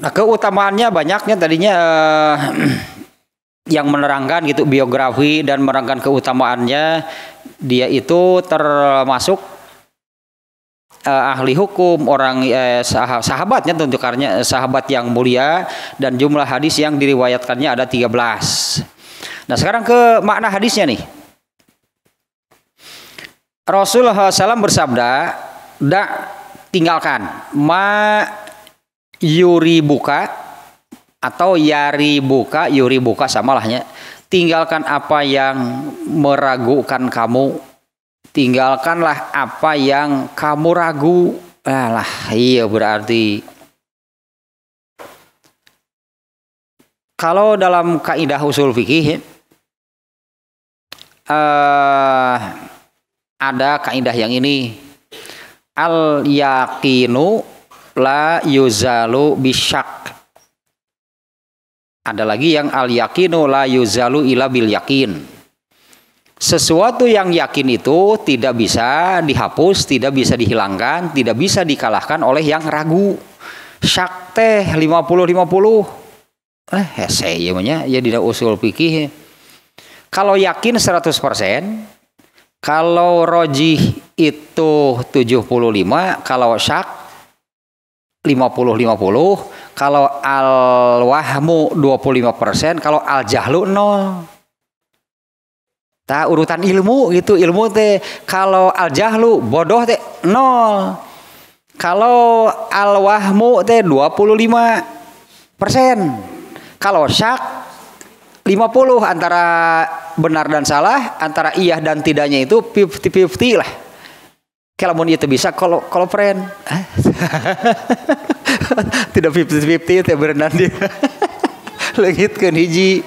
nah keutamaannya banyaknya tadinya uh, yang menerangkan gitu biografi dan menerangkan keutamaannya dia itu termasuk eh, ahli hukum, orang eh, sahabatnya tentu karena eh, sahabat yang mulia dan jumlah hadis yang diriwayatkannya ada 13. Nah, sekarang ke makna hadisnya nih. Rasulullah SAW bersabda, "Dak tinggalkan ma yuri buka atau yari buka, yuri buka samalahnya. Tinggalkan apa yang meragukan kamu tinggalkanlah apa yang kamu ragu. Alah, iya berarti kalau dalam kaidah usul fikih uh, ada kaidah yang ini al yakinu la yuzalu bisyak ada lagi yang al yakinu la yuzalu ila bil yakin sesuatu yang yakin itu tidak bisa dihapus, tidak bisa dihilangkan, tidak bisa dikalahkan oleh yang ragu. Syak teh 50-50. Eh, ya saya ya ya tidak usul fikih. Kalau yakin 100%, kalau rojih itu 75, kalau syak 50-50, kalau al-wahmu 25%, kalau al-jahlu 0. Ta, urutan ilmu gitu ilmu teh kalau al jahlu bodoh teh nol. Kalau al wahmu teh 25 persen. Kalau syak 50 antara benar dan salah, antara iya dan tidaknya itu 50-50 lah. Kalau itu bisa kalau kalau friend. Tidak 50-50 teh berenang dia. kan hiji.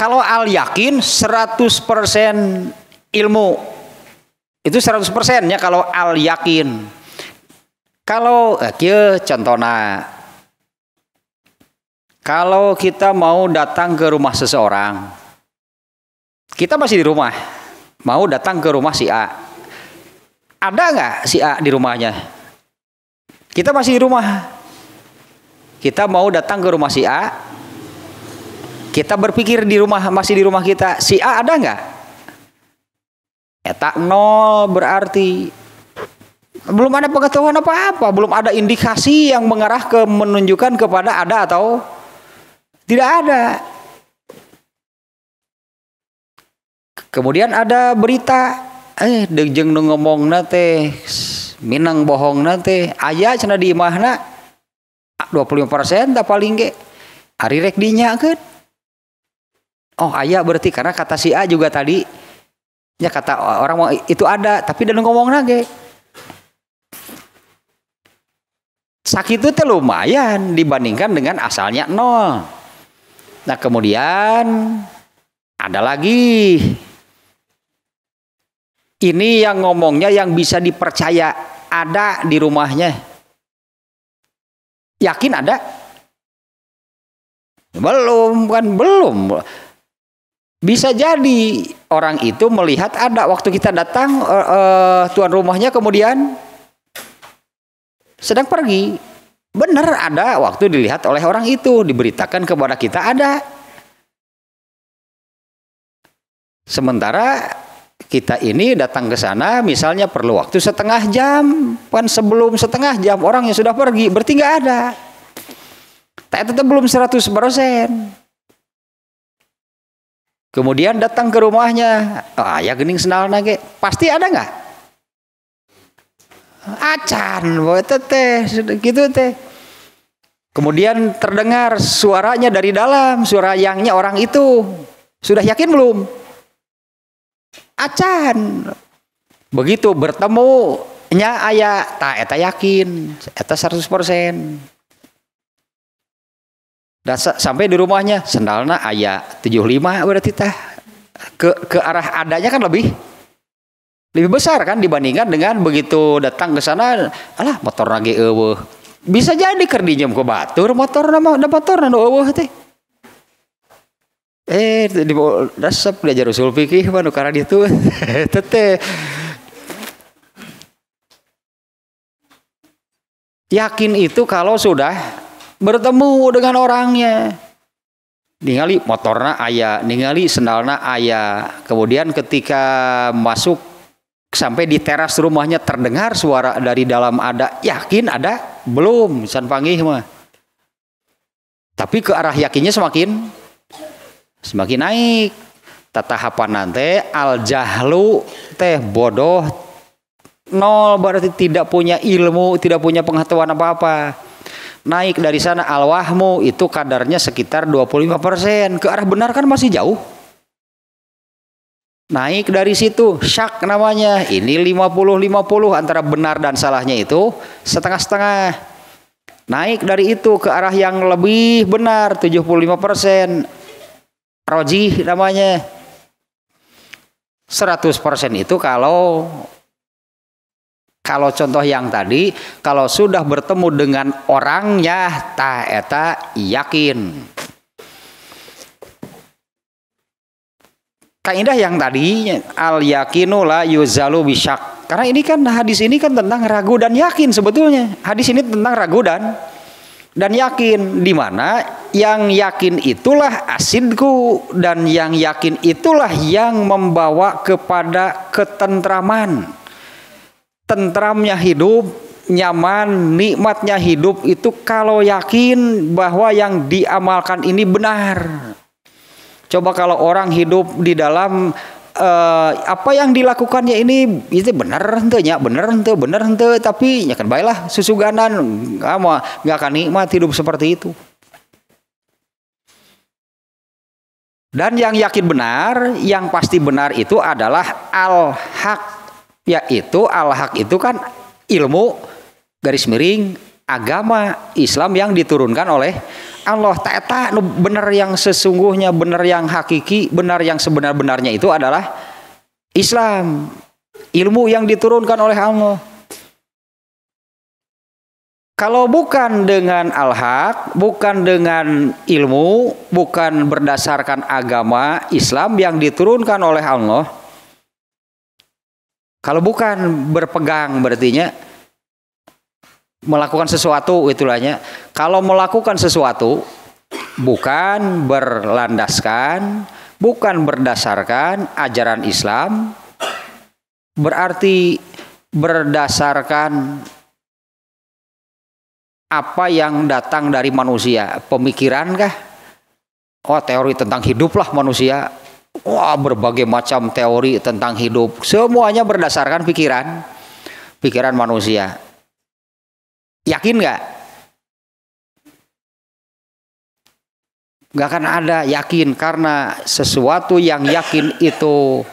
Kalau al yakin 100% ilmu. Itu 100% ya kalau al yakin. Kalau ya eh, contohnya kalau kita mau datang ke rumah seseorang, kita masih di rumah, mau datang ke rumah si A, ada nggak si A di rumahnya? Kita masih di rumah, kita mau datang ke rumah si A, kita berpikir di rumah masih di rumah kita si A ada nggak? tak nol berarti belum ada pengetahuan apa-apa, belum ada indikasi yang mengarah ke menunjukkan kepada ada atau tidak ada. Kemudian ada berita, eh degeng nu ngomong nate, minang bohong nate, ayah cina di imahna 25 persen tak paling ge, hari rek oh ayah berarti karena kata si A juga tadi ya kata orang itu ada tapi dan ngomong nage sakit itu lumayan dibandingkan dengan asalnya nol nah kemudian ada lagi ini yang ngomongnya yang bisa dipercaya ada di rumahnya yakin ada belum kan belum bisa jadi orang itu melihat ada waktu kita datang uh, uh, tuan rumahnya kemudian sedang pergi. Benar ada waktu dilihat oleh orang itu, diberitakan kepada kita ada. Sementara kita ini datang ke sana misalnya perlu waktu setengah jam, kan sebelum setengah jam orang yang sudah pergi berarti nggak ada. Tapi tetap belum 100 persen. Kemudian datang ke rumahnya, oh, ya gening senal nage, pasti ada nggak? Acan, buat teh, gitu teh. Kemudian terdengar suaranya dari dalam, suara yangnya orang itu. Sudah yakin belum? Acan. Begitu bertemu nya ayah tak eta yakin, eta 100%. Dan sampai di rumahnya sendalnya ayah 75 berarti teh. Ke ke arah adanya kan lebih lebih besar kan dibandingkan dengan begitu datang ke sana alah motor lagi eueuh. Bisa jadi keur ke batur motor nama ada motor nu eueuh teh. Eh di dasar belajar usul fikih mana karena itu teteh Yakin itu kalau sudah bertemu dengan orangnya ningali motorna ayah ningali sendalna ayah kemudian ketika masuk sampai di teras rumahnya terdengar suara dari dalam ada yakin ada belum san pangih mah tapi ke arah yakinnya semakin semakin naik tatahapan nanti al jahlu teh bodoh nol berarti tidak punya ilmu tidak punya pengetahuan apa apa naik dari sana al-wahmu itu kadarnya sekitar 25% ke arah benar kan masih jauh naik dari situ syak namanya ini 50-50 antara benar dan salahnya itu setengah-setengah naik dari itu ke arah yang lebih benar 75% rojih namanya 100% itu kalau kalau contoh yang tadi kalau sudah bertemu dengan orangnya ta eta yakin kaidah yang tadi al yakinu la yuzalu bisyak karena ini kan hadis ini kan tentang ragu dan yakin sebetulnya hadis ini tentang ragu dan dan yakin di mana yang yakin itulah asidku dan yang yakin itulah yang membawa kepada ketentraman tentramnya hidup, nyaman, nikmatnya hidup itu kalau yakin bahwa yang diamalkan ini benar. Coba kalau orang hidup di dalam eh, apa yang dilakukannya ini itu benar ente ya benar ente benar ente tapi ya kan baiklah susuganan nggak mau nggak akan nikmat hidup seperti itu dan yang yakin benar yang pasti benar itu adalah al haq yaitu al-haq itu kan ilmu garis miring agama Islam yang diturunkan oleh Allah Ta'ala benar yang sesungguhnya benar yang hakiki benar yang sebenar-benarnya itu adalah Islam ilmu yang diturunkan oleh Allah kalau bukan dengan al-haq, bukan dengan ilmu, bukan berdasarkan agama Islam yang diturunkan oleh Allah, kalau bukan berpegang berartinya melakukan sesuatu itulahnya. Kalau melakukan sesuatu bukan berlandaskan, bukan berdasarkan ajaran Islam, berarti berdasarkan apa yang datang dari manusia, pemikiran kah? Oh, teori tentang hiduplah manusia, Wah, berbagai macam teori tentang hidup, semuanya berdasarkan pikiran, pikiran manusia. Yakin nggak? Nggak akan ada yakin karena sesuatu yang yakin itu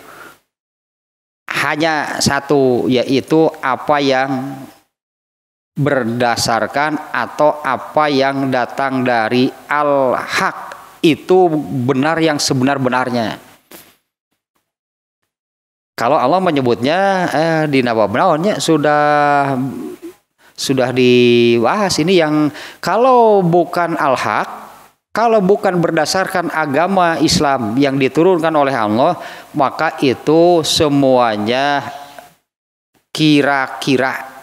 hanya satu yaitu apa yang berdasarkan atau apa yang datang dari al-haq itu benar yang sebenar-benarnya. Kalau Allah menyebutnya eh, di Nawabraonnya sudah sudah dibahas ini yang kalau bukan al-haq kalau bukan berdasarkan agama Islam yang diturunkan oleh Allah, maka itu semuanya kira-kira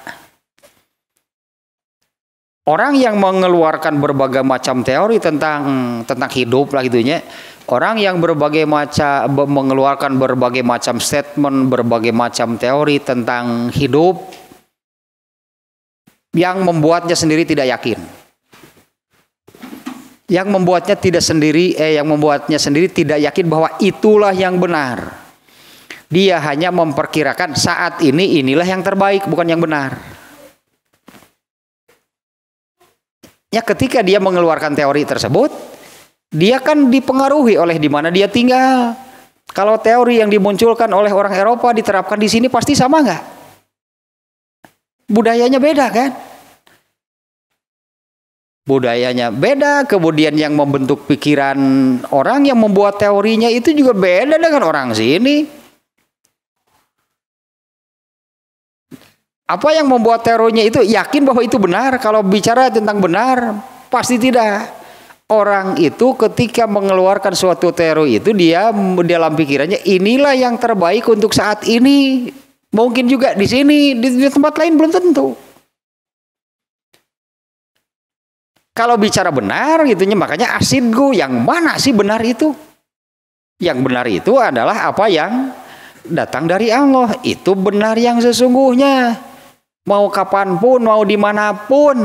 Orang yang mengeluarkan berbagai macam teori tentang tentang hidup lah gitunya, orang yang berbagai macam mengeluarkan berbagai macam statement, berbagai macam teori tentang hidup yang membuatnya sendiri tidak yakin. Yang membuatnya tidak sendiri eh yang membuatnya sendiri tidak yakin bahwa itulah yang benar. Dia hanya memperkirakan saat ini inilah yang terbaik bukan yang benar. Ya ketika dia mengeluarkan teori tersebut, dia kan dipengaruhi oleh di mana dia tinggal. Kalau teori yang dimunculkan oleh orang Eropa diterapkan di sini pasti sama nggak? Budayanya beda kan? Budayanya beda, kemudian yang membentuk pikiran orang yang membuat teorinya itu juga beda dengan orang sini. Apa yang membuat teronya itu yakin bahwa itu benar? Kalau bicara tentang benar, pasti tidak. Orang itu ketika mengeluarkan suatu teror itu dia dalam pikirannya inilah yang terbaik untuk saat ini. Mungkin juga di sini, di, tempat lain belum tentu. Kalau bicara benar gitunya makanya asidgu yang mana sih benar itu? Yang benar itu adalah apa yang datang dari Allah. Itu benar yang sesungguhnya. Mau kapanpun, mau dimanapun.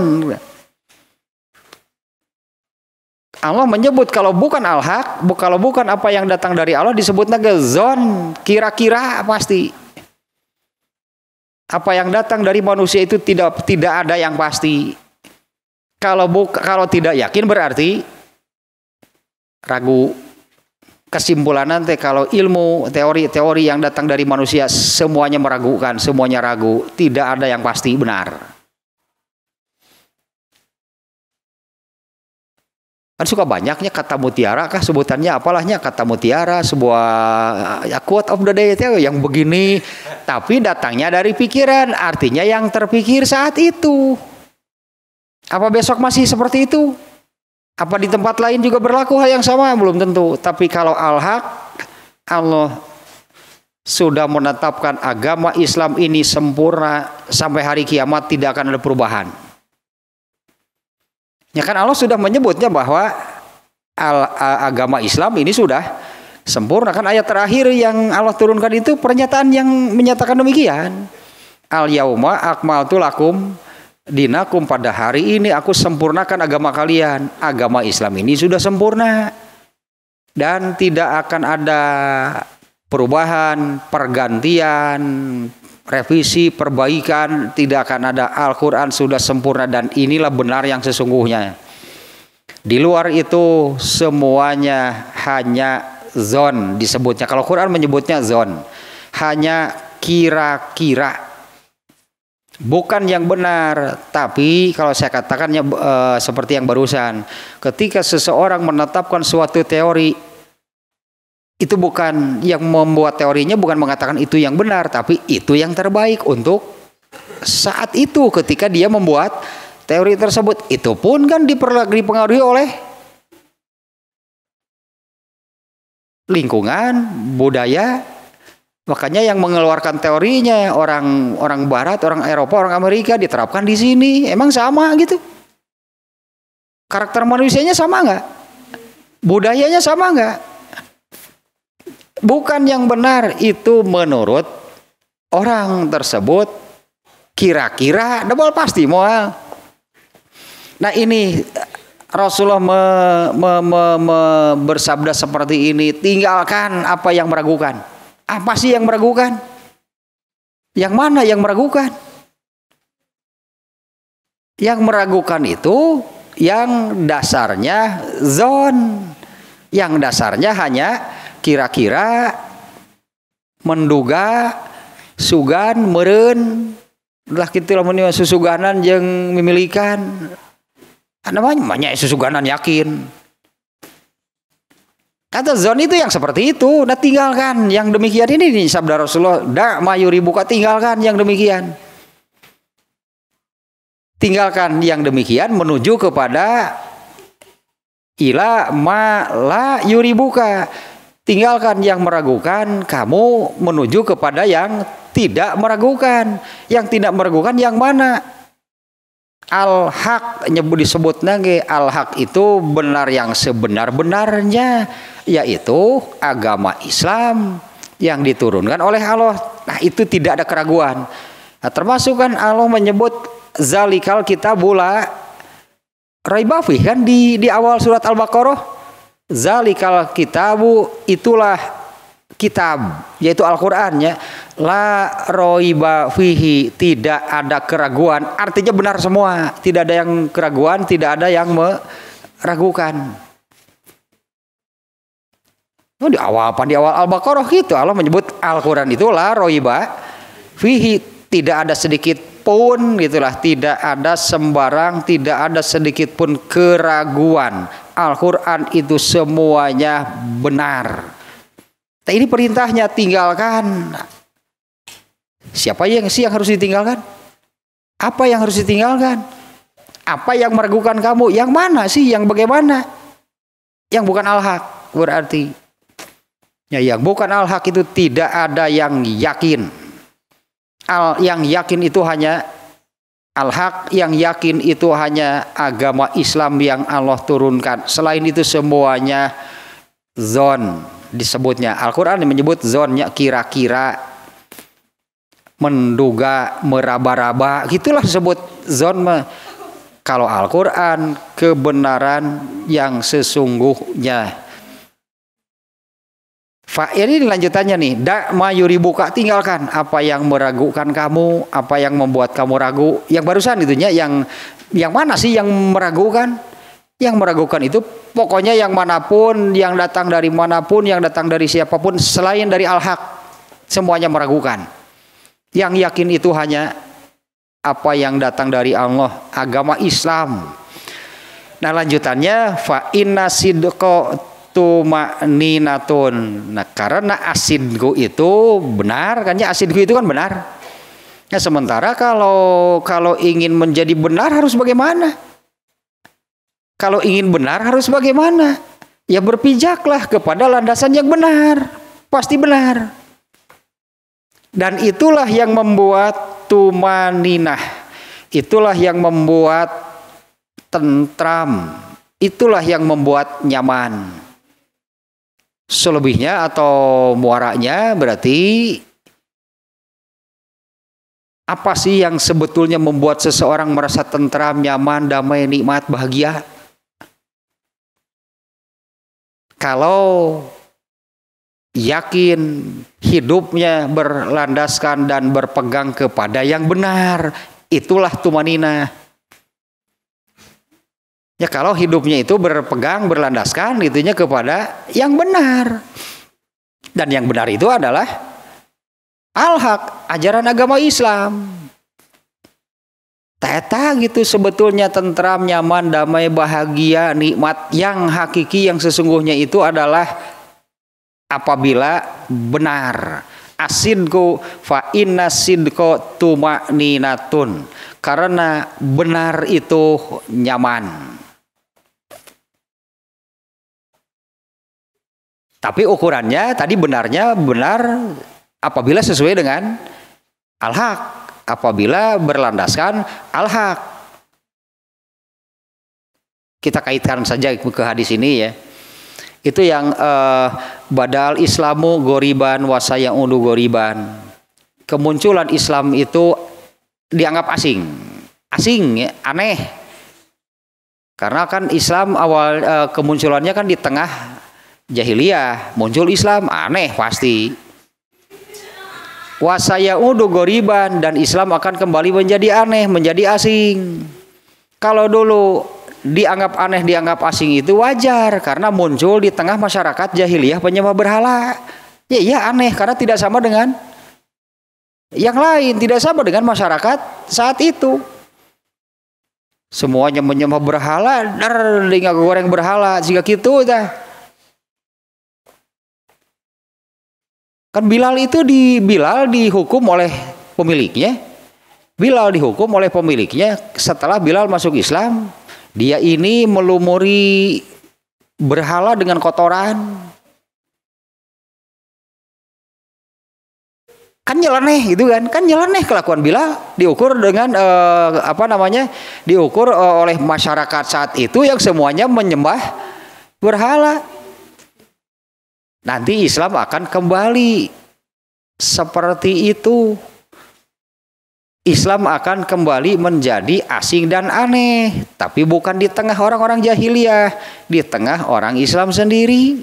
Allah menyebut kalau bukan al-haq, kalau bukan apa yang datang dari Allah disebutnya gezon, kira-kira pasti. Apa yang datang dari manusia itu tidak tidak ada yang pasti. Kalau buka, kalau tidak yakin berarti ragu kesimpulan nanti kalau ilmu teori-teori yang datang dari manusia semuanya meragukan, semuanya ragu, tidak ada yang pasti benar. Kan suka banyaknya kata mutiara kah sebutannya apalahnya kata mutiara sebuah ya, quote of the day itu yang begini tapi datangnya dari pikiran artinya yang terpikir saat itu. Apa besok masih seperti itu? Apa di tempat lain juga berlaku hal yang sama? Belum tentu. Tapi kalau al-haq, Allah sudah menetapkan agama Islam ini sempurna sampai hari kiamat tidak akan ada perubahan. Ya kan Allah sudah menyebutnya bahwa al agama Islam ini sudah sempurna kan ayat terakhir yang Allah turunkan itu pernyataan yang menyatakan demikian. Al yauma akmaltu lakum dinakum pada hari ini aku sempurnakan agama kalian. Agama Islam ini sudah sempurna dan tidak akan ada perubahan, pergantian, revisi, perbaikan, tidak akan ada Al-Qur'an sudah sempurna dan inilah benar yang sesungguhnya. Di luar itu semuanya hanya zon disebutnya. Kalau Quran menyebutnya zon, hanya kira-kira bukan yang benar, tapi kalau saya katakannya e, eh, seperti yang barusan, ketika seseorang menetapkan suatu teori itu bukan yang membuat teorinya bukan mengatakan itu yang benar, tapi itu yang terbaik untuk saat itu ketika dia membuat teori tersebut. Itu pun kan dipengaruhi oleh lingkungan, budaya, Makanya yang mengeluarkan teorinya orang orang barat, orang Eropa, orang Amerika diterapkan di sini. Emang sama gitu? Karakter manusianya sama nggak? Budayanya sama nggak? Bukan yang benar itu menurut orang tersebut kira-kira double pasti moal. Nah ini Rasulullah me, me, me, me, bersabda seperti ini tinggalkan apa yang meragukan apa sih yang meragukan? Yang mana yang meragukan? Yang meragukan itu yang dasarnya zon, yang dasarnya hanya kira-kira menduga sugan meren lah kita gitu lah susuganan yang memilikan namanya susuganan yakin Kata zon itu yang seperti itu, nah tinggalkan yang demikian ini nih sabda Rasulullah, dak mayuri buka tinggalkan yang demikian. Tinggalkan yang demikian menuju kepada ila ma la yuri buka. Tinggalkan yang meragukan, kamu menuju kepada yang tidak meragukan. Yang tidak meragukan yang mana? Al-haq nyebut disebut nage al-haq itu benar yang sebenar-benarnya yaitu agama Islam yang diturunkan oleh Allah. Nah, itu tidak ada keraguan. Nah, termasuk kan Allah menyebut zalikal kitabula raibafi kan di di awal surat Al-Baqarah zalikal kitabu itulah kitab yaitu Al-Qur'an ya La roiba fihi tidak ada keraguan. Artinya benar semua. Tidak ada yang keraguan, tidak ada yang meragukan. Itu oh, di awal apa di awal Al-Baqarah itu Allah menyebut Al-Qur'an itu la roiba fihi tidak ada sedikit pun gitulah tidak ada sembarang tidak ada sedikit pun keraguan Al-Qur'an itu semuanya benar. Nah, ini perintahnya tinggalkan Siapa yang sih yang harus ditinggalkan? Apa yang harus ditinggalkan? Apa yang meragukan kamu? Yang mana sih? Yang bagaimana? Yang bukan al-haq berarti. Ya, yang bukan al-haq itu tidak ada yang yakin. Al yang yakin itu hanya al-haq, yang yakin itu hanya agama Islam yang Allah turunkan. Selain itu semuanya zon disebutnya. Al-Qur'an menyebut zonnya kira-kira menduga meraba-raba gitulah sebut zon kalau Al-Qur'an kebenaran yang sesungguhnya Fa ini lanjutannya nih, dak dibuka tinggalkan apa yang meragukan kamu, apa yang membuat kamu ragu. Yang barusan itunya yang yang mana sih yang meragukan? Yang meragukan itu pokoknya yang manapun, yang datang dari manapun, yang datang dari siapapun selain dari al-haq semuanya meragukan. Yang yakin itu hanya apa yang datang dari Allah, agama Islam. Nah lanjutannya fa inna sidqo tumaninatun. Nah karena asidku itu benar kan ya asidku itu kan benar. Nah sementara kalau kalau ingin menjadi benar harus bagaimana? Kalau ingin benar harus bagaimana? Ya berpijaklah kepada landasan yang benar. Pasti benar. Dan itulah yang membuat tumaninah. Itulah yang membuat tentram. Itulah yang membuat nyaman. Selebihnya atau muaranya berarti apa sih yang sebetulnya membuat seseorang merasa tentram, nyaman, damai, nikmat, bahagia? Kalau yakin hidupnya berlandaskan dan berpegang kepada yang benar. Itulah tumanina. Ya kalau hidupnya itu berpegang, berlandaskan itunya kepada yang benar. Dan yang benar itu adalah al-haq, ajaran agama Islam. Teta gitu sebetulnya tentram, nyaman, damai, bahagia, nikmat yang hakiki yang sesungguhnya itu adalah apabila benar asidku fa inna sidko tuma ninatun karena benar itu nyaman tapi ukurannya tadi benarnya benar apabila sesuai dengan al-haq apabila berlandaskan al-haq kita kaitkan saja ke hadis ini ya itu yang uh, badal Islamu goriban wasayang ulu goriban. Kemunculan Islam itu dianggap asing. Asing ya, aneh. Karena kan Islam awal uh, kemunculannya kan di tengah jahiliyah, muncul Islam aneh pasti. Wasaya udu goriban dan Islam akan kembali menjadi aneh, menjadi asing. Kalau dulu dianggap aneh, dianggap asing itu wajar karena muncul di tengah masyarakat jahiliyah penyembah berhala. Ya, ya aneh karena tidak sama dengan yang lain, tidak sama dengan masyarakat saat itu. Semuanya menyembah berhala, dar dengan goreng berhala, jika gitu dah. Kan Bilal itu di Bilal dihukum oleh pemiliknya. Bilal dihukum oleh pemiliknya setelah Bilal masuk Islam dia ini melumuri berhala dengan kotoran. Kan nyeleneh gitu kan? Kan nyeleneh kelakuan bila diukur dengan eh, apa namanya? diukur eh, oleh masyarakat saat itu yang semuanya menyembah berhala. Nanti Islam akan kembali seperti itu. Islam akan kembali menjadi asing dan aneh, tapi bukan di tengah orang-orang jahiliyah, di tengah orang Islam sendiri.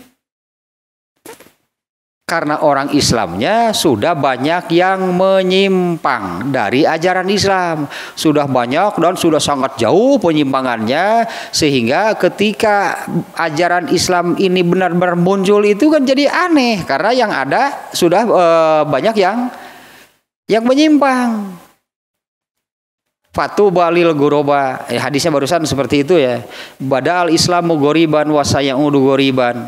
Karena orang Islamnya sudah banyak yang menyimpang dari ajaran Islam, sudah banyak dan sudah sangat jauh penyimpangannya, sehingga ketika ajaran Islam ini benar-benar muncul itu kan jadi aneh, karena yang ada sudah eh, banyak yang yang menyimpang. Fatu balil guroba. Ya, eh, hadisnya barusan seperti itu ya. Badal Islamu goriban udu goriban.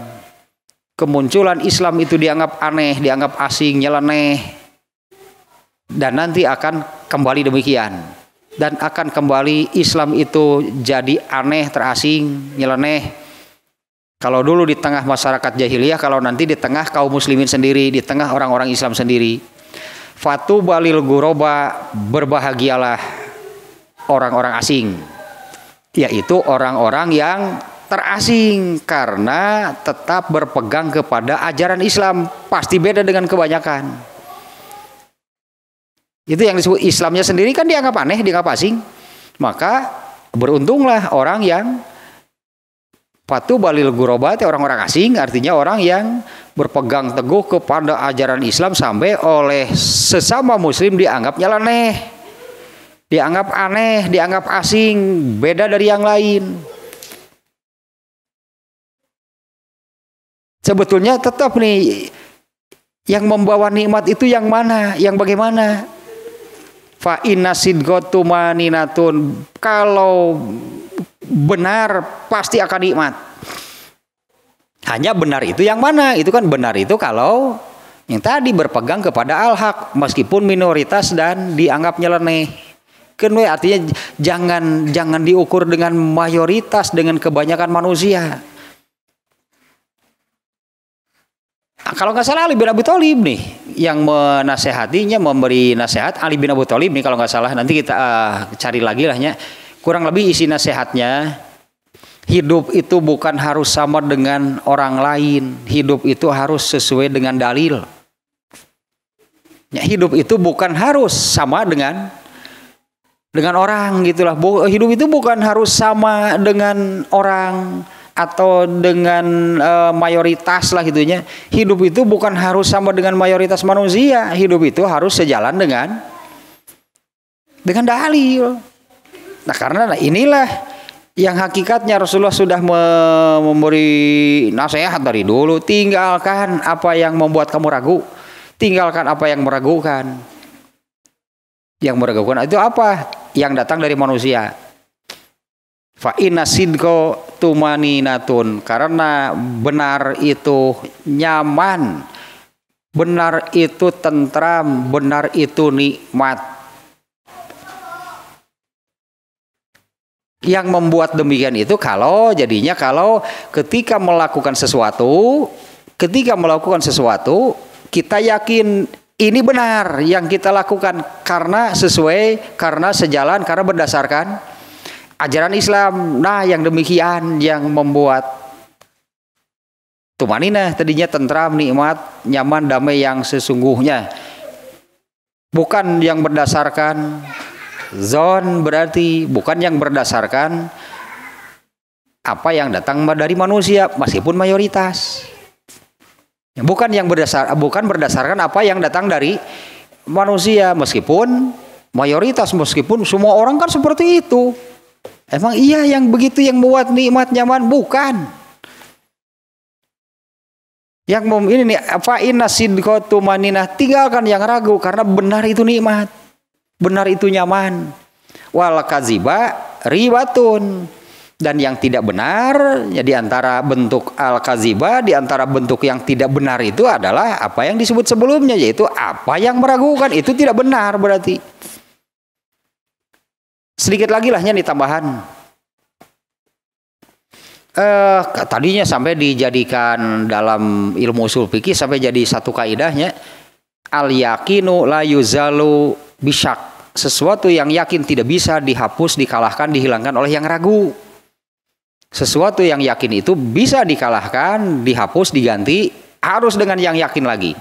Kemunculan Islam itu dianggap aneh, dianggap asing, nyeleneh. Dan nanti akan kembali demikian. Dan akan kembali Islam itu jadi aneh, terasing, nyeleneh. Kalau dulu di tengah masyarakat jahiliyah, kalau nanti di tengah kaum muslimin sendiri, di tengah orang-orang Islam sendiri. Fatu balil guroba berbahagialah orang-orang asing, yaitu orang-orang yang terasing karena tetap berpegang kepada ajaran Islam, pasti beda dengan kebanyakan. Itu yang disebut Islamnya sendiri kan dianggap aneh, dianggap asing. Maka beruntunglah orang yang Patu balil gurobat orang-orang asing artinya orang yang berpegang teguh kepada ajaran Islam sampai oleh sesama muslim dianggapnya leneh dianggap aneh, dianggap asing, beda dari yang lain. Sebetulnya tetap nih yang membawa nikmat itu yang mana, yang bagaimana? Fa inna natun. Kalau benar pasti akan nikmat. Hanya benar itu yang mana? Itu kan benar itu kalau yang tadi berpegang kepada al-haq meskipun minoritas dan dianggap nyeleneh kan artinya jangan jangan diukur dengan mayoritas dengan kebanyakan manusia nah, kalau nggak salah Ali bin Abi Thalib nih yang menasehatinya memberi nasihat Ali bin Abi Thalib nih kalau nggak salah nanti kita uh, cari lagi lahnya kurang lebih isi nasihatnya hidup itu bukan harus sama dengan orang lain hidup itu harus sesuai dengan dalil ya, hidup itu bukan harus sama dengan dengan orang gitulah. Hidup itu bukan harus sama dengan orang atau dengan e, mayoritas lah gitunya. Hidup itu bukan harus sama dengan mayoritas manusia. Hidup itu harus sejalan dengan dengan dalil. Nah, karena inilah yang hakikatnya Rasulullah sudah memberi nasihat dari dulu, tinggalkan apa yang membuat kamu ragu, tinggalkan apa yang meragukan. Yang meragukan itu apa? yang datang dari manusia. Fa inna tumani tumaninatun karena benar itu nyaman, benar itu tentram, benar itu nikmat. Yang membuat demikian itu kalau jadinya kalau ketika melakukan sesuatu, ketika melakukan sesuatu kita yakin ini benar yang kita lakukan karena sesuai, karena sejalan, karena berdasarkan ajaran Islam. Nah, yang demikian yang membuat tumanina tadinya tentram, nikmat, nyaman, damai yang sesungguhnya. Bukan yang berdasarkan zon berarti bukan yang berdasarkan apa yang datang dari manusia meskipun mayoritas. Ya, bukan yang berdasar bukan berdasarkan apa yang datang dari manusia meskipun mayoritas meskipun semua orang kan seperti itu. Emang iya yang begitu yang membuat nikmat nyaman bukan. Yang ini nih apa inasin sidqatu maninah tinggalkan yang ragu karena benar itu nikmat. Benar itu nyaman. Wal kaziba ribatun dan yang tidak benar ya antara bentuk al-kaziba di antara bentuk yang tidak benar itu adalah apa yang disebut sebelumnya yaitu apa yang meragukan itu tidak benar berarti sedikit lagi lahnya nih tambahan eh, tadinya sampai dijadikan dalam ilmu usul fikih sampai jadi satu kaidahnya al yakinu la yuzalu bisak sesuatu yang yakin tidak bisa dihapus, dikalahkan, dihilangkan oleh yang ragu. Sesuatu yang yakin itu bisa dikalahkan, dihapus, diganti, harus dengan yang yakin lagi.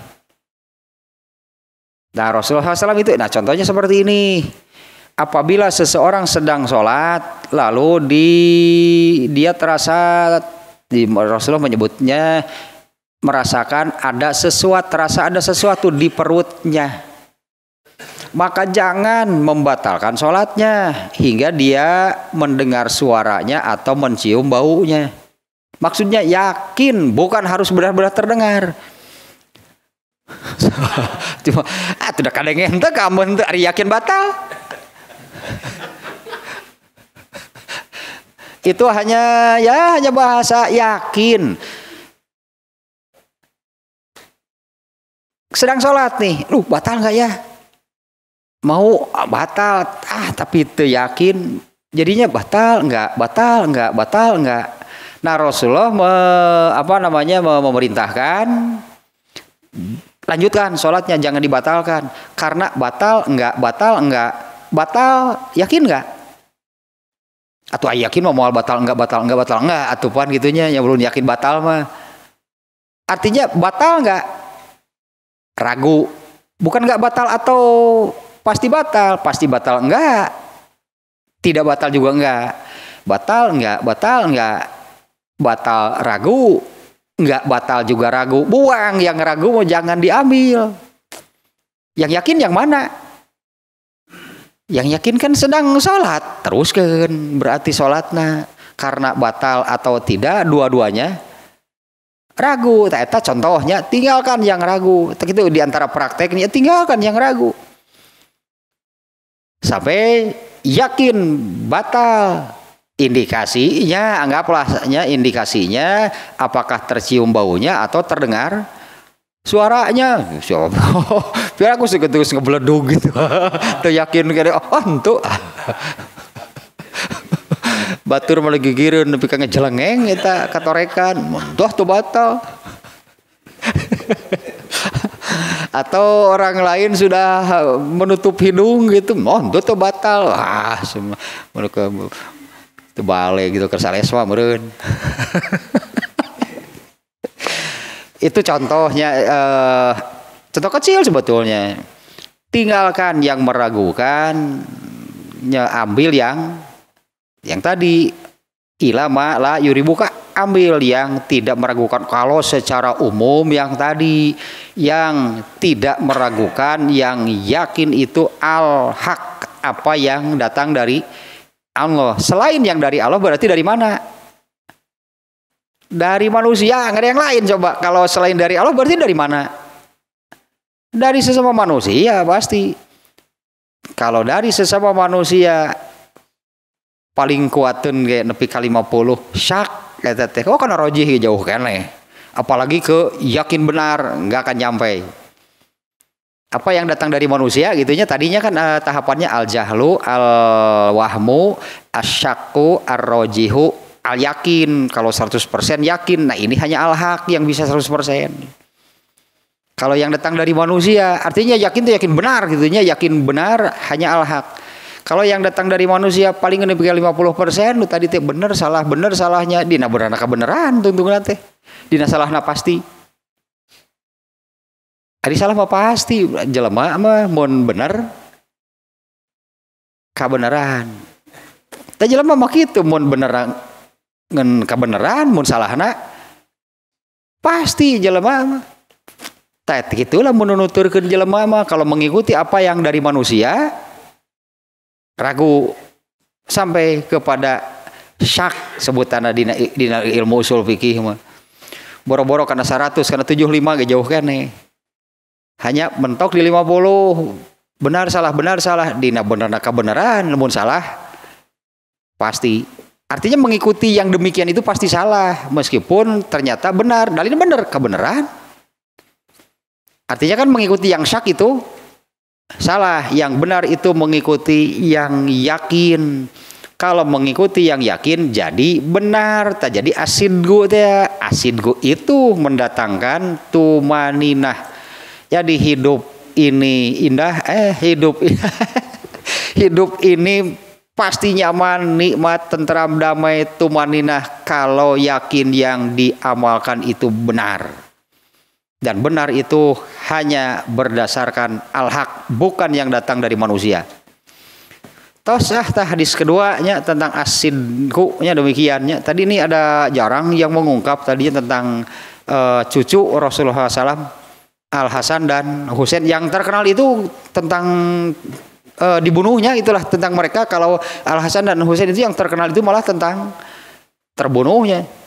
Nah Rasulullah SAW itu, nah contohnya seperti ini. Apabila seseorang sedang sholat, lalu di dia terasa, di, Rasulullah menyebutnya merasakan ada sesuatu, terasa ada sesuatu di perutnya maka jangan membatalkan sholatnya hingga dia mendengar suaranya atau mencium baunya. Maksudnya yakin, bukan harus benar-benar terdengar. Cuma, ah tidak kadang ente kamu ente yakin batal. Itu hanya ya hanya bahasa yakin. Sedang sholat nih, lu batal nggak ya? mau ah, batal ah tapi itu yakin jadinya batal enggak batal enggak batal enggak nah Rasulullah me, apa namanya memerintahkan lanjutkan sholatnya jangan dibatalkan karena batal enggak batal enggak batal yakin enggak atau ah, yakin mau mau batal enggak batal enggak batal enggak atau pan gitunya yang belum yakin batal mah artinya batal enggak ragu bukan enggak batal atau Pasti batal, pasti batal enggak. Tidak batal juga enggak. Batal enggak, batal enggak. Batal ragu, enggak batal juga ragu. Buang yang ragu mau jangan diambil. Yang yakin yang mana? Yang yakin kan sedang sholat, kan berarti sholatnya karena batal atau tidak dua-duanya ragu. Eta contohnya tinggalkan yang ragu. Itu diantara prakteknya tinggalkan yang ragu sampai yakin batal indikasinya anggaplah indikasinya apakah tercium baunya atau terdengar suaranya siapa ya biar aku terus ngebeleduk gitu tuh yakin kayak oh entuk batur malah gigirin tapi ka ngejelengeng kita katorekan muntuh tuh batal atau orang lain sudah menutup hidung gitu oh itu tuh batal ah semua mereka itu balik gitu kersaleswa meren itu contohnya eh, contoh kecil sebetulnya tinggalkan yang meragukan ambil yang yang tadi ilama la buka ambil yang tidak meragukan kalau secara umum yang tadi yang tidak meragukan yang yakin itu al hak apa yang datang dari Allah selain yang dari Allah berarti dari mana dari manusia nggak ada yang lain coba kalau selain dari Allah berarti dari mana dari sesama manusia pasti kalau dari sesama manusia paling kuatun kayak nepi kali 50 syak kata teh oh karena roji jauh kan eh. apalagi ke yakin benar nggak akan nyampe apa yang datang dari manusia gitunya tadinya kan eh, tahapannya al jahlu al wahmu asyaku ar rojihu al yakin kalau 100% yakin nah ini hanya al haq yang bisa 100% kalau yang datang dari manusia artinya yakin itu yakin benar gitunya yakin benar hanya al haq kalau yang datang dari manusia paling lima puluh persen tadi teh bener salah bener salahnya dina beranak beneran tuntung nanti dina salah na pasti hari salah mah pasti jelema mah mon bener kabeneran teh jelema mah gitu mon beneran ngen kabeneran salah nak pasti jelema mah Tet gitulah menuturkan jelema mah kalau mengikuti apa yang dari manusia ragu sampai kepada syak sebutan dina, dina ilmu usul fikih mah. Boro-boro karena 100 karena 75 gak jauh kan nih. Hanya mentok di 50 benar salah benar salah dina benar nak kebenaran namun salah pasti artinya mengikuti yang demikian itu pasti salah meskipun ternyata benar dalilnya benar kebenaran artinya kan mengikuti yang syak itu salah yang benar itu mengikuti yang yakin kalau mengikuti yang yakin jadi benar tak jadi asidgu teh asidgu itu mendatangkan tumaninah jadi hidup ini indah eh hidup hidup ini pasti nyaman nikmat tentram damai tumaninah kalau yakin yang diamalkan itu benar dan benar itu hanya berdasarkan al-haq, bukan yang datang dari manusia. Tosah hadis keduanya tentang asidku-nya demikiannya. Tadi ini ada jarang yang mengungkap tadinya tentang uh, cucu Rasulullah SAW Al Hasan dan Husain yang terkenal itu tentang uh, dibunuhnya itulah tentang mereka kalau Al Hasan dan Husain itu yang terkenal itu malah tentang terbunuhnya